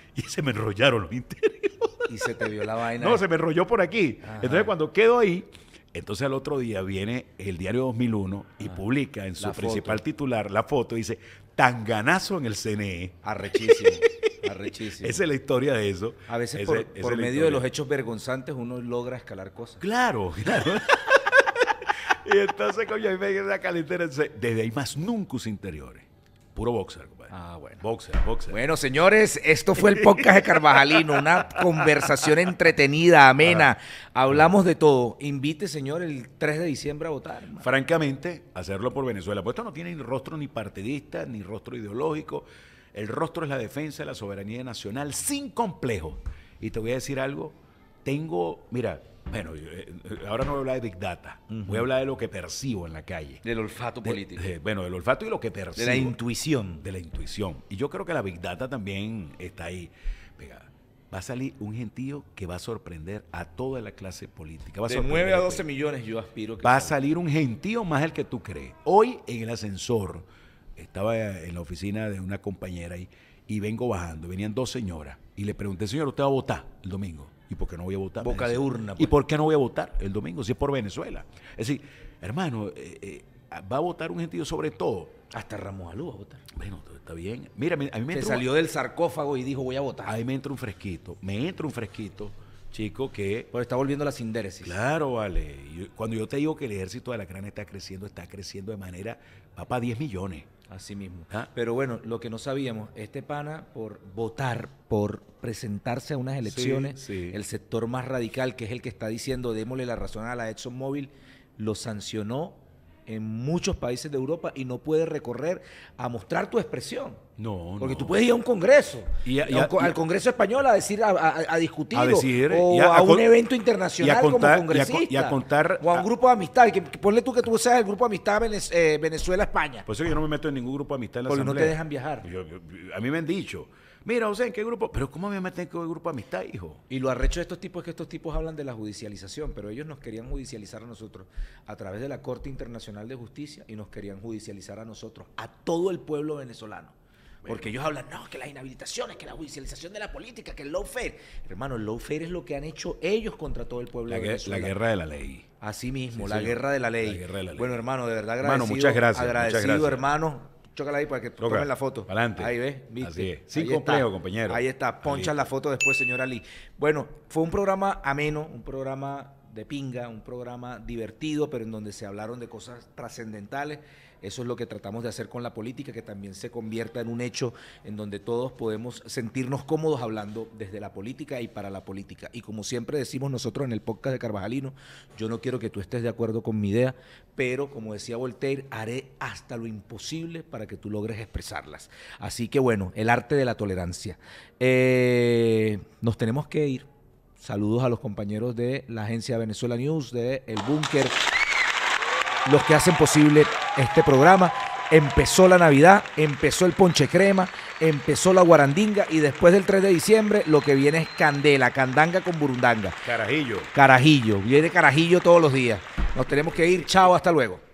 Speaker 2: y se me enrollaron los interiores.
Speaker 1: Y se te vio la vaina. No, se me enrolló por aquí. Entonces
Speaker 2: cuando quedo ahí, entonces al otro día viene el diario 2001 y ah. publica en su principal titular la foto y dice, tanganazo en el CNE. Arrechísimo. Arrechísimo. Esa es la historia de eso. A veces por, medio de los hechos vergonzantes uno logra escalar cosas. Claro, claro. y entonces, coño, ahí me la Desde ahí más nunca interiores. Puro boxer bueno. Ah, boxer,
Speaker 1: Bueno, señores, esto fue el podcast de Carvajalino, una conversación entretenida, amena.
Speaker 2: Hablamos de todo. Invite, señor, el 3 de diciembre a votar. Francamente, hacerlo por Venezuela. Pues esto no tiene ni rostro ni partidista, ni rostro ideológico. El rostro es la defensa de la soberanía nacional sin complejo. Y te voy a decir algo. Tengo, mira, bueno, eh, eh, ahora no voy a hablar de Big Data, voy a hablar de lo que percibo en la calle. Del olfato político. bueno, del olfato y lo que percibo. De la intuición. De la intuición. Y yo creo que la Big Data también está ahí Va a salir un gentío que va a sorprender a toda la clase política. de 9 a 12
Speaker 1: millones yo aspiro. va a
Speaker 2: salir un gentío más el que tú crees. Hoy en el ascensor, estaba en la oficina de una compañera ahí, y vengo bajando, venían dos señoras, y le pregunté, señor, ¿usted va a votar el domingo? ¿Y por qué no voy a votar? Boca de urna. Pues. ¿Y por qué no voy a votar el domingo si es por Venezuela? Es decir, hermano, eh, eh, va a votar un gentío sobre todo. Hasta Ramos Alú va a votar. Bueno, está bien. Mira, a mí me Se salió del sarcófago y dijo voy a votar. Ahí me entra un fresquito. Me entra un fresquito, chico, que... Pero está volviendo la sindéresis. Claro, vale. cuando yo te digo que el ejército de la crana está creciendo, está creciendo de manera... Va para 10 millones. Así mismo. Ah. Pero bueno, lo que no sabíamos, este pana por votar,
Speaker 1: por presentarse a unas elecciones, el sector más radical, que es el que está diciendo démosle la razón a la Móvil lo sancionó en muchos países de Europa y no puedes recorrer a mostrar tu expresión.
Speaker 2: No, Porque tú
Speaker 1: puedes ir a un congreso, al Congreso español a decir, a, discutir, o a, un evento internacional como congresista, a, contar, o a un grupo de amistad. Que, ponle tú que tú seas el grupo de amistad eh, Venezuela-España. Por eso yo no
Speaker 2: me meto en ningún grupo de amistad en la Porque no te dejan viajar. a mí me han dicho, mira, o sea, ¿en qué grupo? Pero ¿cómo me meten en qué grupo de amistad, hijo? Y lo arrecho de estos tipos es que estos tipos hablan de la judicialización, pero ellos nos querían judicializar a nosotros
Speaker 1: a través de la Corte Internacional de Justicia y nos querían judicializar a nosotros, a todo el pueblo venezolano. Porque ellos hablan, no, que las inhabilitaciones, que la judicialización de la política, que el fair. Hermano, el fair es lo que han hecho ellos contra todo el pueblo. venezolano. la guerra de la ley. Así mismo, la, Guerra de la ley. Bueno, hermano, de verdad agradecido. Hermano, muchas gracias. Agradecido, hermano. Chócala ahí para
Speaker 2: que la foto. Adelante. Ahí ves, ¿viste? Así Sin complejo, compañero. Ahí
Speaker 1: está, poncha la foto después, señora Lee. Bueno, fue un programa ameno, un programa de pinga, un programa divertido, pero en donde se hablaron de cosas trascendentales. Eso es lo que tratamos de hacer con la política, que también se convierta en un hecho en donde todos podemos sentirnos cómodos hablando desde la política y para la política. Y como siempre decimos nosotros en el podcast de Carvajalino, yo no quiero que tú estés de acuerdo con mi idea, pero como decía Voltaire, haré hasta lo imposible para que tú logres expresarlas. Así que bueno, el arte de la tolerancia. Eh, nos tenemos que ir. Saludos a los compañeros de la agencia Venezuela News, de El Búnker los que hacen posible este programa. Empezó la Navidad, empezó el ponche crema, empezó la guarandinga y después del 3 de diciembre lo que viene es candela, candanga con burundanga. Carajillo. Carajillo, viene carajillo todos los días. Nos tenemos que ir, chao, hasta luego.